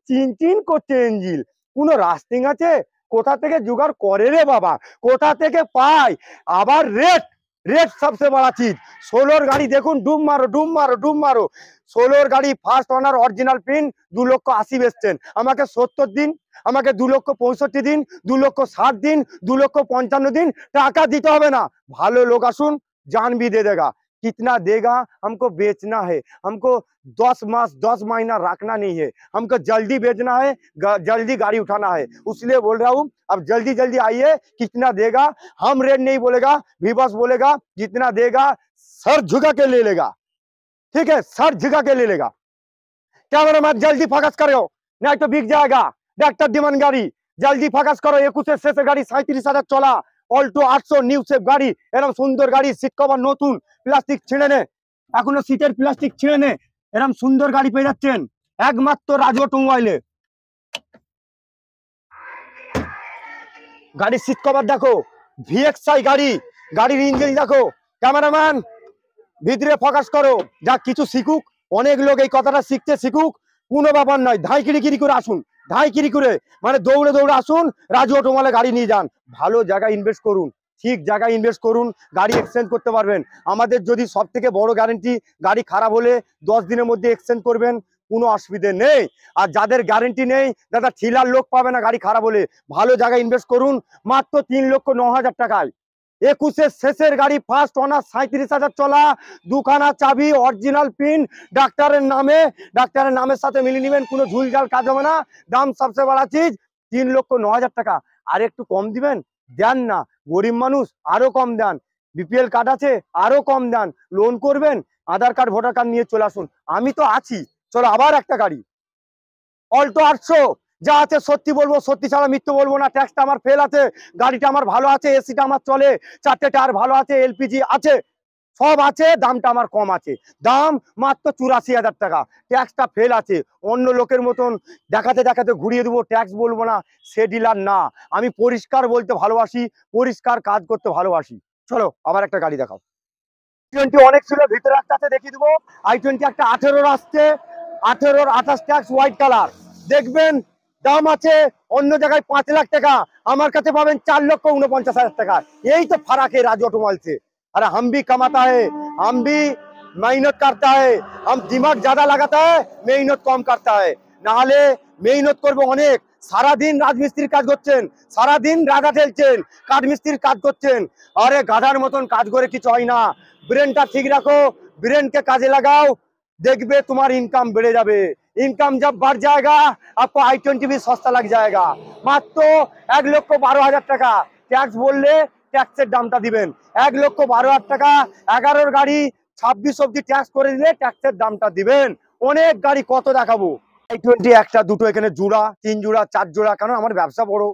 চিন চিন করছে ইঞ্জিল কোনো রাস্টিং আছে কোথা থেকে জোগাড় করে রে বাবা কোথা থেকে পায় আবার রেট রেট সবচেয়ে বড় চিজ ষোলোর গাড়ি দেখুন ডুম মারো ডুম মারো ডুম মারো ষোলোর গাড়ি ফার্স্ট ওনার অরিজিনাল প্রিন্ট দু লক্ষ আশি বেসছেন আমাকে সত্তর দিন আমাকে দু লক্ষ পঁয়ষট্টি দিন দু লক্ষ ষাট দিন দু লক্ষ পঞ্চান্ন দিন টাকা দিতে হবে না ভালো লোক আসুন জানবি দে দেগা कितना देगा हमको बेचना है हमको दस मास दस महीना रखना नहीं है हमको जल्दी बेचना है जल्दी गाड़ी उठाना है उसलिए बोल रहा हूँ अब जल्दी जल्दी आइए कितना देगा हम रेट नहीं बोलेगा बस बोलेगा जितना देगा सर झुका के ले लेगा ठीक है सर झुका के ले लेगा क्या मैडम आप जल्दी फोकस करो नहीं तो बिक जाएगा डॉक्टर डिमन गाड़ी जल्दी फोकस करो एक से गाड़ी सैंतीस हजार चला অল্টো আটশো নিউ সেফ গাড়ি এরকম সুন্দর গাড়ি সিট কভার নতুন প্লাস্টিক ছিঁড়ে নে এখনো সিটের প্লাস্টিক ছিঁড়ে নে এরকম সুন্দর গাড়ি পেয়ে যাচ্ছেন একমাত্র রাজ অটোমোবাইলে গাড়ির সিট কভার দেখো ভিএক্সআই গাড়ি গাড়ির ইঞ্জিন দেখো ক্যামেরাম্যান ভিতরে ফোকাস করো যা কিছু শিখুক অনেক লোক এই কথাটা শিখতে শিখুক কোনো ব্যাপার নয় ধাই কিড়ি কিড়ি করে আসুন ধাইকিরি করে মানে দৌড়ে দৌড়ে আসুন রাজু অটোমালে গাড়ি নিয়ে যান ভালো জায়গায় ইনভেস্ট করুন ঠিক জায়গায় ইনভেস্ট করুন গাড়ি এক্সচেঞ্জ করতে পারবেন আমাদের যদি সব থেকে বড় গ্যারেন্টি গাড়ি খারাপ হলে দশ দিনের মধ্যে এক্সচেঞ্জ করবেন কোনো অসুবিধে নেই আর যাদের গ্যারেন্টি নেই দাদা ঠিলার লোক পাবে না গাড়ি খারাপ হলে ভালো জায়গায় ইনভেস্ট করুন মাত্র তিন লক্ষ ন হাজার টাকায় একুশের শেষের গাড়ি ফার্স্ট অনার সাঁত্রিশ হাজার চলা দুখানা চাবি অরিজিনাল পিন ডাক্তারের নামে ডাক্তারের নামের সাথে মিলিয়ে নেবেন কোনো ঝুলঝাল কাজ হবে না দাম সবচেয়ে বড় চিজ তিন লক্ষ ন হাজার টাকা আর একটু কম দিবেন দেন না গরিব মানুষ আরও কম দেন বিপিএল কার্ড আছে আরও কম দেন লোন করবেন আধার কার্ড ভোটার কার্ড নিয়ে চলে আসুন আমি তো আছি চলো আবার একটা গাড়ি অল্টো আটশো যা আছে সত্যি বলবো সত্যি ছাড়া মিথ্যে বলবো না ট্যাক্সটা আমার ফেল আছে গাড়িটা আমার ভালো আছে এসিটা আমার চলে চারটে টায়ার ভালো আছে এলপিজি আছে সব আছে দামটা আমার কম আছে দাম মাত্র চুরাশি হাজার টাকা ট্যাক্সটা ফেল আছে অন্য লোকের মতন দেখাতে দেখাতে ঘুরিয়ে দেবো ট্যাক্স বলবো না সে ডিলার না আমি পরিষ্কার বলতে ভালোবাসি পরিষ্কার কাজ করতে ভালোবাসি চলো আবার একটা গাড়ি দেখাও টোয়েন্টি অনেক ছিল ভিতরে একটা আছে দেখিয়ে দেবো আই টোয়েন্টি একটা আঠেরোর আসছে আঠেরোর আঠাশ ট্যাক্স হোয়াইট কালার দেখবেন দাম আছে অন্য জায়গায় পাঁচ লাখ টাকা আমার কাছে পাবেন চার লক্ষ উনপঞ্চাশ হাজার টাকা এই তো ফারাক এই রাজ অটোমলসে আরে হামবি কামাতা হে হাম মেহনত কাটতা হে আম দিমাগ জাদা লাগাতা लगाता মেহনত কম কাটতা करता নাহলে মেহনত করব অনেক সারা দিন রাজমিস্ত্রির কাজ করছেন সারা দিন রাজা ঠেলছেন কাঠমিস্ত্রির কাজ করছেন আরে গাধার মতন কাজ করে কিছু হয় না ব্রেনটা ঠিক রাখো ব্রেনকে কাজে লাগাও দেখবে তোমার ইনকাম বেড়ে যাবে ইনকাম যা বাড় জায়গা আপনার আই টোয়েন্টি বি সস্তা লাগ জায়গা মাত্র এক লক্ষ বারো হাজার টাকা ট্যাক্স বললে ট্যাক্সের দামটা দিবেন এক লক্ষ বারো হাজার টাকা এগারোর গাড়ি ছাব্বিশ অব্দি ট্যাক্স করে দিলে ট্যাক্সের দামটা দিবেন অনেক গাড়ি কত দেখাবো আই টোয়েন্টি একটা দুটো এখানে জোড়া তিন জোড়া চার জোড়া কারণ আমার ব্যবসা বড়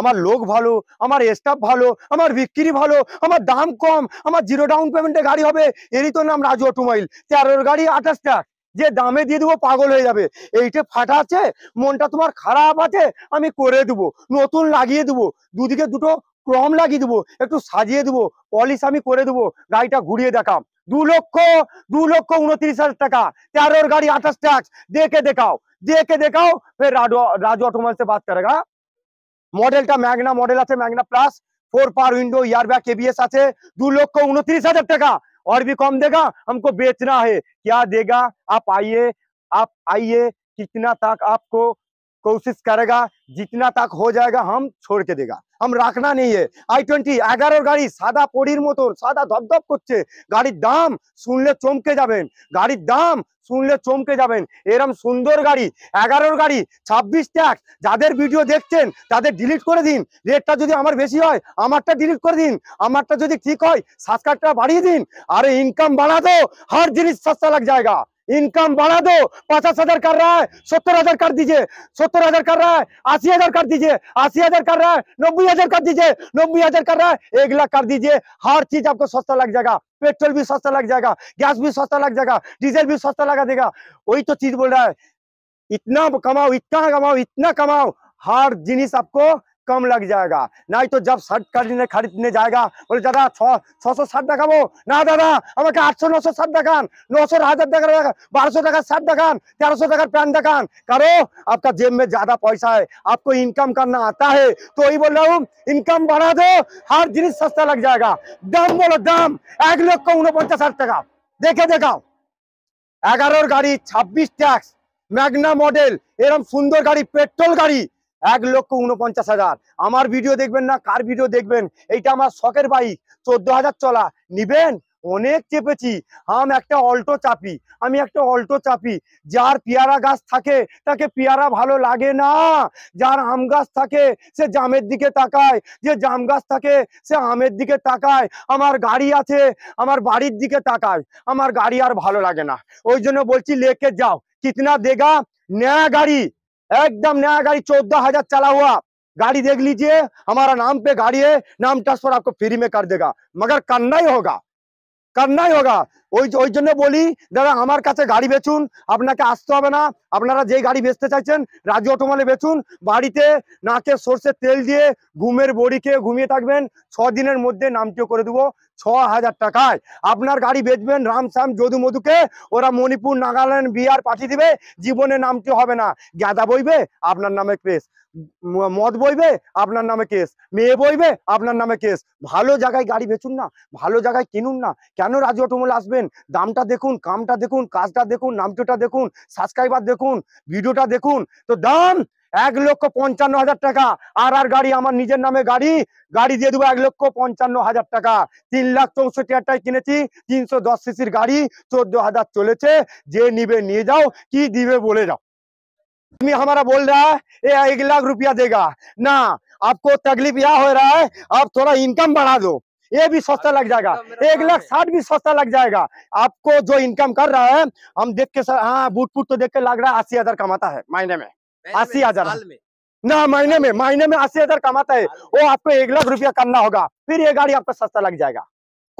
আমার লোক ভালো আমার স্টাফ ভালো আমার বিক্রি ভালো আমার দাম কম আমার জিরো ডাউন পেমেন্টে গাড়ি হবে এরই তো নাম রাজু অটোমাইল তেরোর গাড়ি আঠাশ ট্যাক্স যে দামে দিয়ে দেবো পাগল হয়ে যাবে এইটা ফাটা আছে মনটা তোমার খারাপ আছে আমি করে দেবো নতুন লাগিয়ে দেবো দুদিকে দুটো ক্রম লাগিয়ে দেবো একটু সাজিয়ে দেবো পলিশ আমি করে দেবো গাড়িটা ঘুরিয়ে দেখাম দু লক্ষ দু লক্ষ উনত্রিশ হাজার টাকা তেরোর গাড়ি আঠাশ ট্যাক্স দেখে দেখাও দেখে দেখাও ফের রাজু অটোমোবাইল সে করে গা মডেলটা ম্যাগনা মডেল আছে Magna plus four power window air bag ABS আছে দু লক্ষ উনত্রিশ হাজার টাকা और भी कम देगा हमको बेचना है क्या देगा आप आइए आप आइए कितना तक आपको কোশিশ করেগা জিতনা তাক हो হাম ছোড়কে দেগা के রাখনা নেই আই টোয়েন্টি এগারোর গাড়ি সাদা পরির মতন সাদা ধপধপ করছে গাড়ির দাম শুনলে চমকে যাবেন গাড়ির দাম শুনলে চমকে যাবেন এরম সুন্দর গাড়ি এগারোর গাড়ি ছাব্বিশ ট্যাক্স যাদের ভিডিও দেখছেন তাদের ডিলিট করে দিন রেটটা যদি আমার বেশি হয় আমারটা ডিলিট করে দিন আমারটা যদি ঠিক হয় সাত কাঠটা বাড়িয়ে দিন আরে ইনকাম বাড়াতো হার জিনিস সস্তা লাগ জায়গা इनकम बढ़ा दो पचास हजार कर रहा है सत्तर हजार कर दीजिए सत्तर हजार कर रहा है अस्सी हजार कर दीजिए अस्सी हजार कर रहा है नब्बे हजार कर दीजिए नब्बे हजार कर रहा है एक लाख कर दीजिए हर चीज आपको सस्ता लग जाएगा पेट्रोल भी सस्ता लग जाएगा गैस भी सस्ता लग जाएगा डीजल भी सस्ता लगा देगा वही तो चीज बोल रहा है इतना कमाओ इतना कमाओ इतना कमाओ हर जिनिस आपको कम लग जाएगा नहीं तो जब शर्ट खरीदने खरीदने जाएगा बोले दादा छो सौ शर्ट देखो ना दादा आठ सौ नौ सौ शर्ट শর্ট नौ सौ हजार देखान बारह सौ टका शर्ट देखान तेरह सौ टका पैंट देखान करो आपका जेब में ज्यादा पैसा है आपको इनकम करना आता है तो ही बोल रहा हूँ इनकम बढ़ा दो हर जिनिस सस्ता लग जाएगा दम बोलो दम एक लोग को उनपचास हजार टका देखे देखा एगारो गाड़ी छब्बीस टैक्स ম্যাগনা मॉडल एरम सुंदर गाड़ी पेट्रोल गाड़ी এক লক্ষ উনপঞ্চাশ হাজার আমার ভিডিও দেখবেন না কার ভিডিও দেখবেন এইটা আমার শখের বাইক চোদ্দ হাজার চলা নিবেন অনেক চেপেছি আম একটা অল্টো চাপি আমি একটা অল্টো চাপি যার পেয়ারা গাছ থাকে তাকে পেয়ারা ভালো লাগে না যার আম গাছ থাকে সে জামের দিকে তাকায় যে জাম গাছ থাকে সে আমের দিকে তাকায় আমার গাড়ি আছে আমার বাড়ির দিকে তাকায় আমার গাড়ি আর ভালো লাগে না ওই জন্য বলছি লেকে যাও কিতনা দেগা ন্যা গাড়ি एकदम नया गाड़ी चौदह हजार चला हुआ गाड़ी देख लीजिए हमारा नाम पे गाड़ी है नाम ट्रांसफर आपको फ्री में कर देगा मगर करना ही होगा কান্নাই হোগা ওই ওই জন্য বলি দাদা আমার কাছে গাড়ি বেচুন আপনাকে আসতে হবে না আপনারা যে গাড়ি বেচতে চাইছেন রাজু অটোমালে বেচুন বাড়িতে নাকে সর্ষের তেল দিয়ে ঘুমের বড়িকে ঘুমিয়ে থাকবেন ছ দিনের মধ্যে নামটিও করে দেবো ছ হাজার টাকায় আপনার গাড়ি বেচবেন রাম শ্যাম যদু মধুকে ওরা মণিপুর নাগাল্যান্ড বিহার পাঠিয়ে দিবে জীবনে নামটি হবে না গাঁদা বইবে আপনার নামে কেস মদ বইবে আপনার নামে কেস মেয়ে বইবে আপনার নামে কেস ভালো জায়গায় গাড়ি বেচুন না ভালো জায়গায় কিনুন না কেন রাজ অটোমল আসবেন দামটা দেখুন কামটা দেখুন কাজটা দেখুন নামটা দেখুন সাবস্ক্রাইবার দেখুন ভিডিওটা দেখুন তো দাম এক লক্ষ পঞ্চান্ন হাজার টাকা আর আর গাড়ি আমার নিজের নামে গাড়ি গাড়ি দিয়ে দেবো এক লক্ষ পঞ্চান্ন হাজার টাকা তিন লাখ চৌষট্টি হাজার কিনেছি তিনশো দশ সিসির গাড়ি চোদ্দ হাজার চলেছে যে নিবে নিয়ে যাও কি দিবে বলে যাও आदमी हमारा बोल रहा है ये एक लाख रुपया देगा ना आपको तकलीफ यह हो रहा है आप थोड़ा इनकम बढ़ा दो ये भी सस्ता लग जाएगा एक लाख साठ भी सस्ता लग जाएगा आपको जो इनकम कर रहा है हम देख के हाँ बूट फूट तो देख के लग रहा है अस्सी हजार कमाता है महीने में अस्सी हजार ना महीने में महीने में अस्सी हजार कमाता है वो आपको एक लाख रुपया करना होगा फिर ये गाड़ी आपको सस्ता लग जाएगा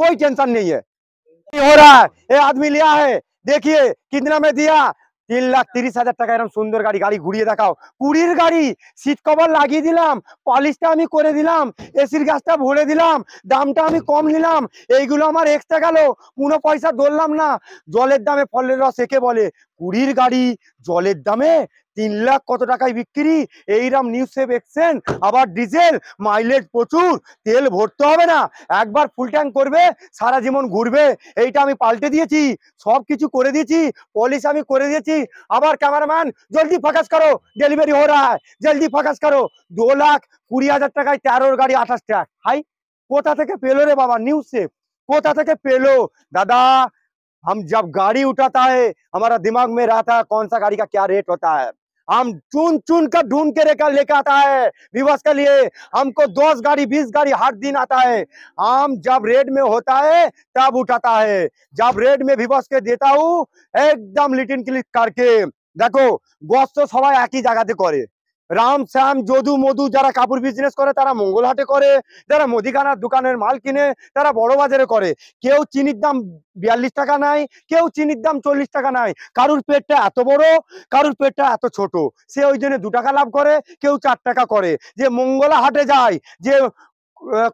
कोई टेंशन नहीं है हम्म। हो रहा है ये आदमी लिया है देखिए कितना में दिया তিন লাখ তিরিশ হাজার টাকা এরকম সুন্দর গাড়ি গাড়ি ঘুরিয়ে দেখাও কুড়ির গাড়ি সিট কভার লাগিয়ে দিলাম পলিশটা আমি করে দিলাম এসির গাছটা ভরে দিলাম দামটা আমি কম নিলাম এইগুলো আমার এক্সট্রা গেল কোনো পয়সা ধরলাম না জলের দামে ফলের রস একে বলে কুড়ির গাড়ি জলের দামে তিন লাখ কত টাকায় বিক্রি এইরাম নিউ সেভ এক্সেন আবার ডিজেল মাইলেজ প্রচুর তেল ভরতে হবে না একবার ফুল ট্যাঙ্ক করবে সারা জীবন ঘুরবে এইটা আমি পাল্টে দিয়েছি সব কিছু করে দিয়েছি পলিশ আমি করে দিয়েছি আবার ক্যামেরাম্যান জলদি ফাঁকাস করো ডেলিভারি হো রা জলদি ফাঁকাস করো দু লাখ কুড়ি হাজার টাকায় তেরোর গাড়ি আঠাশ ট্যাক হাই কোথা থেকে পেলো রে বাবা নিউ সেভ কোথা থেকে পেলো দাদা हम जब गाड़ी उठाता है हमारा दिमाग में रहता है कौन सा गाड़ी का क्या रेट होता है हम चुन चुन कर ढूंढ के रेखा लेकर आता है विवश के लिए हमको दस गाड़ी बीस गाड़ी हर दिन आता है आम जब रेड में होता है तब उठाता है जब रेड में विवश के देता हूँ एकदम लिटिन क्लिक करके देखो बस तो सवाल एक ही जगह करे রাম শ্যাম যদু মধু যারা কাপড় বিজনেস করে তারা মঙ্গলহাটে করে যারা মুদিখানার দোকানের মাল কিনে তারা বড় বাজারে করে কেউ চিনির দাম বিয়াল্লিশ টাকা নাই কেউ চিনির দাম চল্লিশ টাকা নাই কারুর পেটটা এত বড় কারুর পেটটা এত ছোট সে ওই জন্য দু টাকা লাভ করে কেউ চার টাকা করে যে মঙ্গলা হাটে যায় যে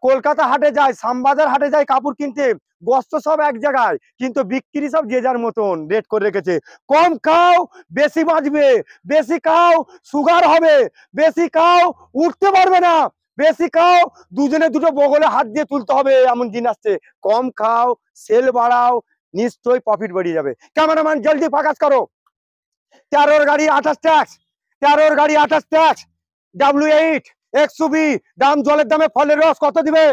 কলকাতা হাটে যায় শামবাজার হাটে যায় কাপড় কিনতে বস্ত্র সব এক জায়গায় কিন্তু বিক্রি সব যে যার মতন রেট করে রেখেছে কম খাও বেশি বাঁচবে বেশি খাও সুগার হবে বেশি খাও উঠতে পারবে না বেশি খাও দুজনে দুটো বগলে হাত দিয়ে তুলতে হবে এমন দিন আসছে কম খাও সেল বাড়াও নিশ্চয়ই প্রফিট বেরিয়ে যাবে ক্যামেরাম্যান জলদি ফাঁকাশ করো তেরোর গাড়ি আঠাশ ট্যাক্স তেরোর গাড়ি আঠাশ ট্যাক্স ডাব্লিউ এইট একশো বি দাম জলের দামে ফলের রস কত দিবে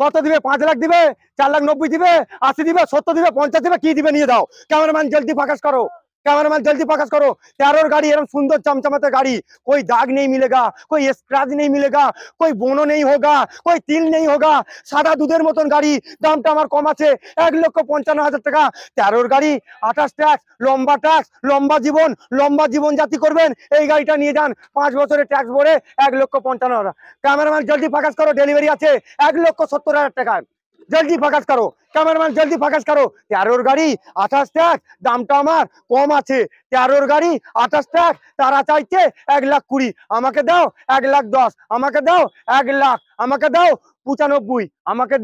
কত দিবে পাঁচ লাখ দিবে চার লাখ নব্বই দিবে আশি দিবে সত্তর দিবে পঞ্চাশ দিবে কি দিবে নিয়ে দাও ক্যামেরাম্যান জলদি প্রকাশ করো ক্যামেরাম্যান জলদি प्रकाश করো তেরোর গাড়ি এরকম সুন্দর চমচমাতে গাড়ি কই দাগ নেই মিলেগা ওই স্ক্রাচ নেই মিলেগা कोई বনো নেই হোগা कोई তিল নেই হোগা সাদা দুধের মতন গাড়ি দামটা আমার কম আছে এক লক্ষ পঞ্চান্ন হাজার টাকা তেরোর গাড়ি আঠাশ ট্যাক্স লম্বা ট্যাক্স লম্বা জীবন লম্বা জীবন জাতি করবেন এই গাড়িটা নিয়ে যান পাঁচ বছরে ট্যাক্স ভরে এক লক্ষ পঞ্চান্ন হাজার ক্যামেরাম্যান জলদি প্রকাশ করো ডেলিভারি আছে এক লক্ষ সত্তর হাজার টাকা जल्दी फोकस करो कैमरामैन जल्दी फोकस करो तेरह गाड़ी आठाश टैक दाम तो कम आरोर गाड़ी आठाश टैक तारा चाहते एक लाख कुड़ी हाँ दाओ एक लाख दस हाँ दाओ एक लाख हाँ दाओ पचानब्बई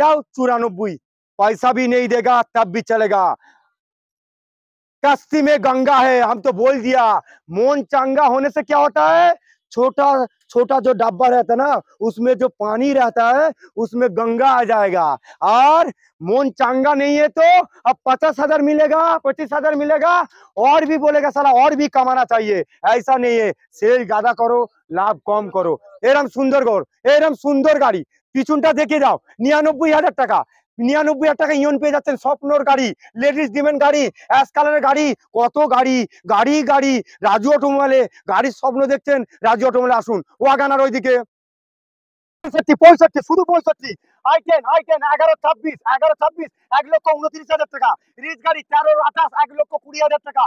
दाओ चुरानब्बई पैसा भी नहीं देगा तब भी चलेगा कश्ती में गंगा है हम तो बोल दिया मोन चंगा होने से क्या होता है छोटा छोटा जो डब्बा रहता है ना उसमें जो पानी रहता है उसमें गंगा आ जाएगा और मोन चांगा नहीं है तो अब पचास हजार मिलेगा पच्चीस हजार मिलेगा और भी बोलेगा सारा और भी कमाना चाहिए ऐसा नहीं है सेल ज्यादा करो लाभ कम करो एरम सुंदर गौर एरम सुंदर गाड़ी पिछुनटा देखे जाओ নিরানব্বই हजार টাকা নিরানব্বই হাজার টাকা ইয়ন পেয়ে যাচ্ছেন স্বপ্নর গাড়ি লেডিস ডিমেন গাড়ি অ্যাস কালারের গাড়ি কত গাড়ি গাড়ি গাড়ি রাজু অটোমোবাইলে গাড়ির স্বপ্ন দেখছেন রাজু অটোমোবাইলে আসুন ওয়াগানার ওইদিকে পঁয়ষট্টি শুধু পঁয়ষট্টি আই টেন আই টেন এগারো ছাব্বিশ এগারো ছাব্বিশ এক লক্ষ উনত্রিশ হাজার টাকা রিচ গাড়ি তেরো আঠাশ এক লক্ষ কুড়ি হাজার টাকা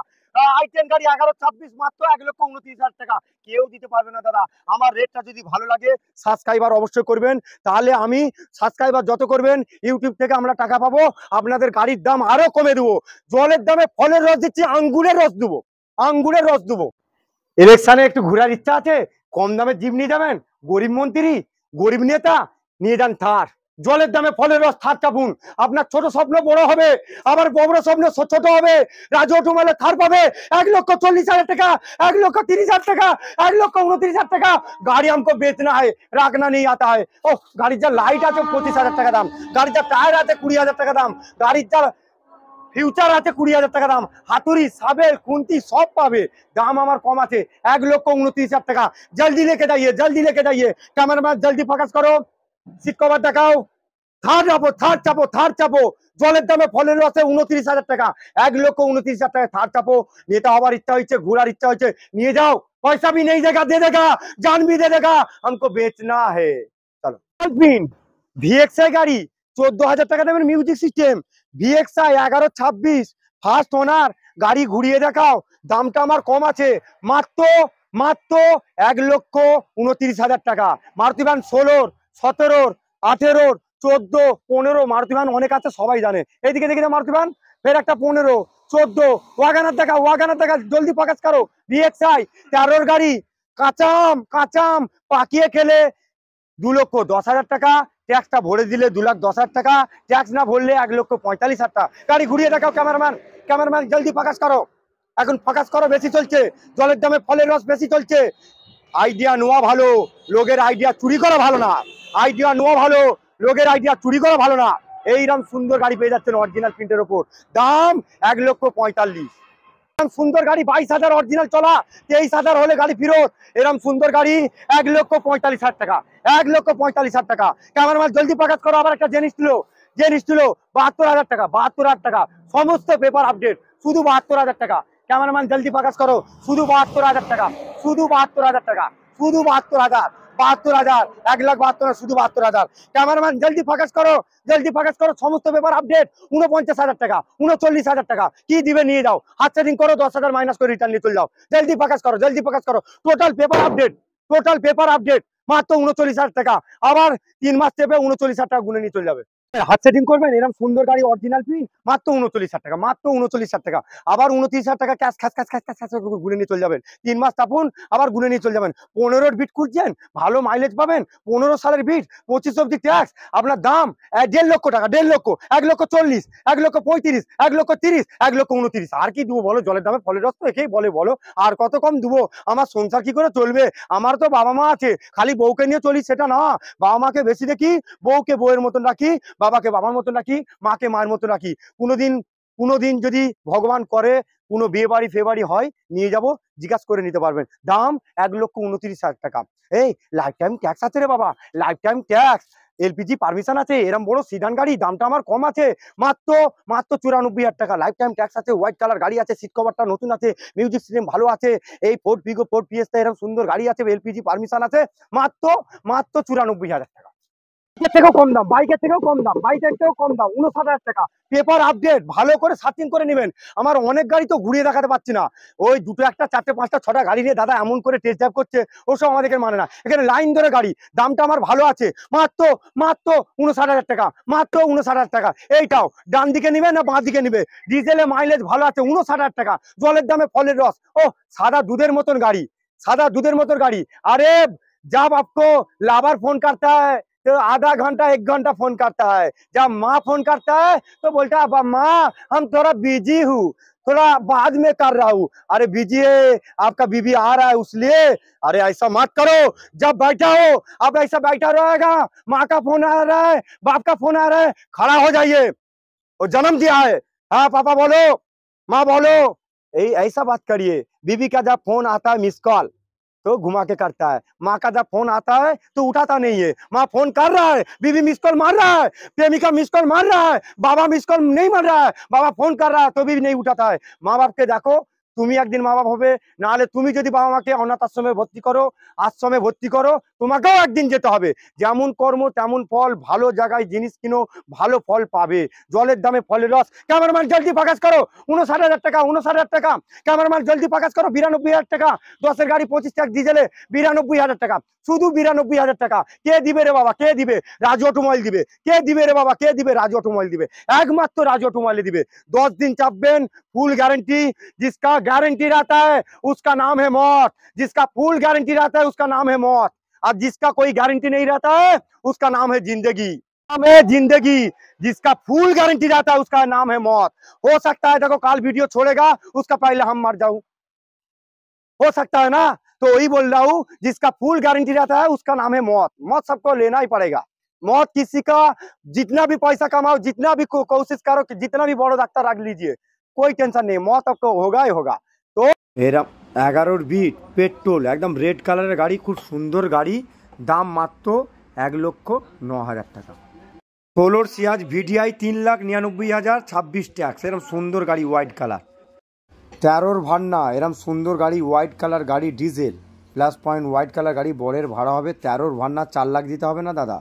আই টেন গাড়ি এগারো ছাব্বিশ মাত্র এক লক্ষ উনত্রিশ হাজার টাকা কেউ দিতে পারবে না দাদা আমার রেটটা যদি ভালো লাগে সাবস্ক্রাইবার অবশ্যই করবেন তাহলে আমি সাবস্ক্রাইবার যত করবেন ইউটিউব থেকে আমরা টাকা পাবো আপনাদের গাড়ির দাম আরও কমে দেবো জলের দামে ফলের রস দিচ্ছি আঙ্গুরের রস দেবো আঙ্গুরের রস দেবো ইলেকশানে একটু ঘোরার ইচ্ছা আছে কম দামে জিপ নিয়ে যাবেন গরিব মন্ত্রী গরিব নেতা নিয়ে যান থার জলের দামে ফলের রস থার কাপুন আপনার ছোট স্বপ্ন বড় হবে আবার বড় স্বপ্ন ছোট হবে রাজু অটোমেলে থার পাবে এক লক্ষ চল্লিশ হাজার টাকা এক লক্ষ তিরিশ হাজার টাকা এক লক্ষ উনত্রিশ হাজার টাকা গাড়ি আমাকে বেচনা হয় রাখনা নেই আতা হয় ও গাড়ির যা লাইট আছে পঁচিশ হাজার টাকা দাম গাড়ির যা টায়ার আছে কুড়ি হাজার টাকা দাম গাড়ির যা ফিউচার আছে কুড়ি হাজার টাকা দাম হাতুড়ি সাবের খুন্তি সব পাবে দাম আমার কম আছে এক লক্ষ উনত্রিশ হাজার টাকা জলদি লেখে যাইয়ে জলদি লেখে যাইয়ে ক্যামেরাম্যান জলদি ফোকাস করো সিট কভার দেখাও থার্ড যাবো থার্ড চাপো থার্ড চাপো জলের দামে ফলের রসে উনত্রিশ হাজার টাকা এক লক্ষ উনত্রিশ হাজার টাকা থার্ড চাপো নেতা হওয়ার ইচ্ছা হয়েছে ঘোরার ইচ্ছা হয়েছে নিয়ে যাও পয়সা ভি নেই দেখা দে দেখা जान भी दे देगा हमको बेचना है चलो ভিএক্সআই গাড়ি চোদ্দ হাজার টাকা দেবেন মিউজিক সিস্টেম ভিএক্সআই এগারো ছাব্বিশ ফার্স্ট ওনার গাড়ি ঘুরিয়ে দেখাও দামটা আমার কম আছে মাত্র মাত্র এক লক্ষ উনত্রিশ হাজার টাকা মারুতি ভ্যান ষোলোর সতেরোর আঠেরোর চোদ্দ পনেরো মারুতি ভ্যান অনেক আছে সবাই জানে এইদিকে দেখি না মারুতি ভ্যান ফের একটা পনেরো চোদ্দ ওয়াগানার দেখা ওয়াগানার দেখা জলদি প্রকাশ করো বিএসআই তেরোর গাড়ি কাঁচাম কাঁচাম পাকিয়ে খেলে দু লক্ষ দশ হাজার টাকা ট্যাক্সটা ভরে দিলে দু লাখ দশ হাজার টাকা ট্যাক্স না ভরলে এক লক্ষ পঁয়তাল্লিশ হাজার টাকা গাড়ি ঘুরিয়ে দেখাও ক্যামেরাম্যান ক্যামেরাম্যান জলদি প্রকাশ করো এখন প্রকাশ করো বেশি চলছে জলের দামে ফলের রস বেশি চলছে আইডিয়া নেওয়া ভালো লোকের আইডিয়া চুরি করা ভালো না আইডিয়া নেওয়া ভালো লোকের আইডিয়া চুরি করা ভালো না এইরকম সুন্দর গাড়ি পেয়ে যাচ্ছেন অরিজিনাল প্রিন্টের ওপর দাম এক লক্ষ পঁয়তাল্লিশ সুন্দর গাড়ি বাইশ হাজার অরিজিনাল চলা তেইশ হাজার হলে গাড়ি ফিরত এরম সুন্দর গাড়ি এক লক্ষ পঁয়তাল্লিশ হাজার টাকা এক লক্ষ পঁয়তাল্লিশ হাজার টাকা ক্যামেরাম্যান জলদি প্রকাশ করো আবার একটা জিনিস ছিল জিনিস ছিল বাহাত্তর হাজার টাকা বাহাত্তর হাজার টাকা সমস্ত পেপার আপডেট শুধু বাহাত্তর হাজার টাকা ক্যামেরাম্যান জলদি প্রকাশ করো শুধু বাহাত্তর হাজার টাকা শুধু বাহাত্তর হাজার টাকা শুধু বাহাত্তর হাজার বাহাত্তর হাজার এক লাখ বাহাত্তর শুধু বাহাত্তর হাজার ক্যামেরাম্যান জলদি ফোকাস করো জলদি ফোকাস করো সমস্ত পেপার আপডেট উনপঞ্চাশ হাজার টাকা উনচল্লিশ হাজার টাকা কি দিবে নিয়ে যাও হাত সেটিং করো দশ হাজার মাইনাস করে রিটার্ন নিয়ে চলে যাও জলদি ফোকাস করো জলদি ফোকাস করো total paper update total paper update মাত্র উনচল্লিশ হাজার টাকা আবার তিন মাস চেপে উনচল্লিশ হাজার টাকা গুনে নিয়ে চলে যাবে হ্যাঁ, হাত সেটিং করবেন এরকম সুন্দর গাড়ি অরিজিনাল পিন মাত্র উনচল্লিশ হাজার টাকা মাত্র উনচল্লিশ হাজার টাকা আবার উনত্রিশ হাজার টাকা ক্যাশ খাস খাস খাস খাস গুলে নিয়ে চলে যাবেন তিন মাস তাপুন আবার গুলে নিয়ে চলে যাবেন পনেরোর বিট খুঁজছেন ভালো মাইলেজ পাবেন পনেরো সালের বিট পঁচিশ অব্দি ট্যাক্স আপনার দাম দেড় লক্ষ টাকা দেড় লক্ষ এক লক্ষ চল্লিশ এক লক্ষ পঁয়ত্রিশ এক লক্ষ তিরিশ এক লক্ষ উনত্রিশ আর কি দেবো বলো জলের দামে ফলের রস তো একেই বলে বলো আর কত কম দেবো আমার সংসার কি করে চলবে আমার তো বাবা মা আছে খালি বউকে নিয়ে চলি সেটা না বাবা মাকে বেশি দেখি বউকে বউয়ের মতন রাখি বাবাকে বাবার মতো রাখি মাকে মায়ের মতো রাখি কোনোদিন কোনোদিন যদি ভগবান করে কোনো বিয়ে বাড়ি ফেবাড়ি হয় নিয়ে যাব জিজ্ঞাসা করে নিতে পারবেন দাম এক লক্ষ উনত্রিশ হাজার টাকা এই লাইফ টাইম ট্যাক্স আছে রে বাবা lifetime tax LPG permission আছে এরম বড় সিডান গাড়ি দামটা আমার কম আছে মাত্র মাত্র চুরানব্বই হাজার টাকা লাইফ টাইম ট্যাক্স আছে হোয়াইট কালার গাড়ি আছে সিট কভারটা নতুন আছে মিউজিক সিস্টেম ভালো আছে এই ফোর্ট ভিগো ফোর্ট পিএসটা এরকম সুন্দর গাড়ি আছে এলপিজি পারমিশন আছে মাত্র মাত্র চুরানব্বই হাজার টাকা থেকেও কম দাম বাইকের থেকেও কম দাম বাইকের থেকেও কম দাম উনষাট হাজার টাকা পেপার আপডেট ভালো করে সার্চিং করে নেবেন আমার অনেক গাড়ি তো ঘুরিয়ে দেখাতে পারছি না ওই দুটো একটা চারটে পাঁচটা ছটা গাড়ি নিয়ে দাদা এমন করে টেস্ট ড্রাইভ করছে ওসব আমাদেরকে মানে না এখানে লাইন ধরে গাড়ি দামটা আমার ভালো আছে মাত্র মাত্র উনষাট হাজার টাকা মাত্র উনষাট হাজার টাকা এইটাও ডান দিকে নিবে না বাঁ দিকে নিবে ডিজেলে মাইলেজ ভালো আছে উনষাট হাজার টাকা জলের দামে ফলের রস ও সাদা দুধের মতন গাড়ি সাদা দুধের মতন গাড়ি আরে যাব আপকো লাভার ফোন করতে तो आधा घंटा एक घंटा फोन करता है जब माँ फोन करता है तो बोलता है माँ हम थोड़ा बिजी हूँ थोड़ा बाद में कर रहा हूँ अरे बिजी है आपका बीबी आ रहा है उसलिए अरे ऐसा मत करो जब बैठा हो अब ऐसा बैठा रहेगा माँ का फोन आ रहा है बाप का फोन आ रहा है खड़ा हो जाइए और जन्म दिया है हाँ पापा बोलो माँ बोलो ऐसा बात करिए बीबी का जब फोन आता है मिस कॉल तो घुमा के करता है माँ का जब फोन आता है तो उठाता नहीं है माँ फोन कर रहा है बीबी मिस कॉल मार रहा है प्रेमिका मिस कॉल मार रहा है बाबा मिस कॉल नहीं मार रहा है बाबा फोन कर रहा है तो भी नहीं उठाता है माँ बाप के देखो তুমি একদিন মা বাপ হবে নাহলে তুমি যদি বাবা মাকে অনাথ আশ্রমে ভর্তি করো আশ্রমে ভর্তি করো তোমাকেও একদিন যেতে হবে যেমন কর্ম তেমন ফল ভালো জায়গায় জিনিস কিনো ভালো ফল পাবে জলের দামে ফলের রস ক্যামেরাম্যান জলদি প্রকাশ করো উনষাট হাজার টাকা উনষাট হাজার টাকা ক্যামেরাম্যান জলদি প্রকাশ করো বিরানব্বই হাজার টাকা দশের গাড়ি পঁচিশ টাকা ডিজেলে বিরানব্বই হাজার টাকা শুধু বিরানব্বই হাজার টাকা কে দিবে রে বাবা কে দিবে রাজু অটোমোবাইল দিবে কে দিবে রে বাবা কে দিবে রাজু অটোমোবাইল দিবে একমাত্র রাজু অটোমোবাইলে দিবে দশ দিন চাপবেন ফুল গ্যারেন্টি জিসকা গ্যারেন্টি রাতা হ্যাঁ উসকা নাম হে मौत জিসকা ফুল গ্যারেন্টি রাতা হ্যাঁ উসকা নাম হে मौत और जिसका कोई गारंटी नहीं रहता है उसका नाम है जिंदगी नाम है जिंदगी जिसका फूल गारंटी रहता है उसका नाम है मौत हो सकता है देखो काल वीडियो छोड़ेगा उसका पहले हम मर जाऊ हो सकता है ना तो वही बोल रहा हूँ जिसका फूल गारंटी रहता है उसका नाम है मौत मौत सबको लेना ही पड़ेगा मौत किसी का जितना भी पैसा कमाओ जितना भी कोशिश करो कि जितना भी बड़ो डॉक्टर रख लीजिए कोई टेंशन नहीं मौत आपको होगा ही होगा तो এগারোর বিট পেট্রোল একদম রেড কালারের গাড়ি খুব সুন্দর গাড়ি দাম মাত্র এক লক্ষ ন হাজার টাকা ষোলোর সিয়াজ ভিডিআই তিন লাখ নিরানব্বই হাজার ছাব্বিশ ট্যাক্স এরম সুন্দর গাড়ি হোয়াইট কালার তেরোর ভান্না এরম সুন্দর গাড়ি হোয়াইট কালার গাড়ি diesel plus point white colour গাড়ি বরের ভাড়া হবে তেরোর ভান্না চার লাখ দিতে হবে না দাদা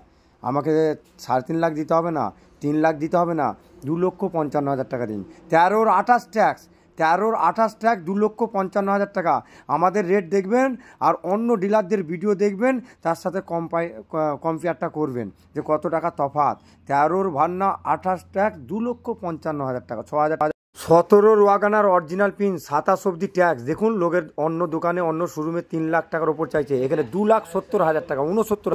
আমাকে সাড়ে তিন লাখ দিতে হবে না তিন লাখ দিতে হবে না দু লক্ষ পঞ্চান্ন হাজার টাকা দিন তেরোর আঠাশ ট্যাক্স তেরোর আঠাশ ট্র্যাক দু লক্ষ পঞ্চান্ন হাজার টাকা আমাদের রেট দেখবেন আর অন্য ডিলারদের ভিডিও দেখবেন তার সাথে কম্পাই কম্পেয়ারটা করবেন যে কত টাকা তফাত তেরোর ভান্না আঠাশ ট্র্যাক দু লক্ষ পঞ্চান্ন হাজার টাকা ছ হাজার সতেরোর ওয়াগানার অরিজিনাল পিন সাতাশ অব্দি ট্যাক্স দেখুন লোকের অন্য দোকানে অন্য শোরুমে তিন লাখ টাকার ওপর চাইছে এখানে দু লাখ সত্তর হাজার টাকা উনসত্তর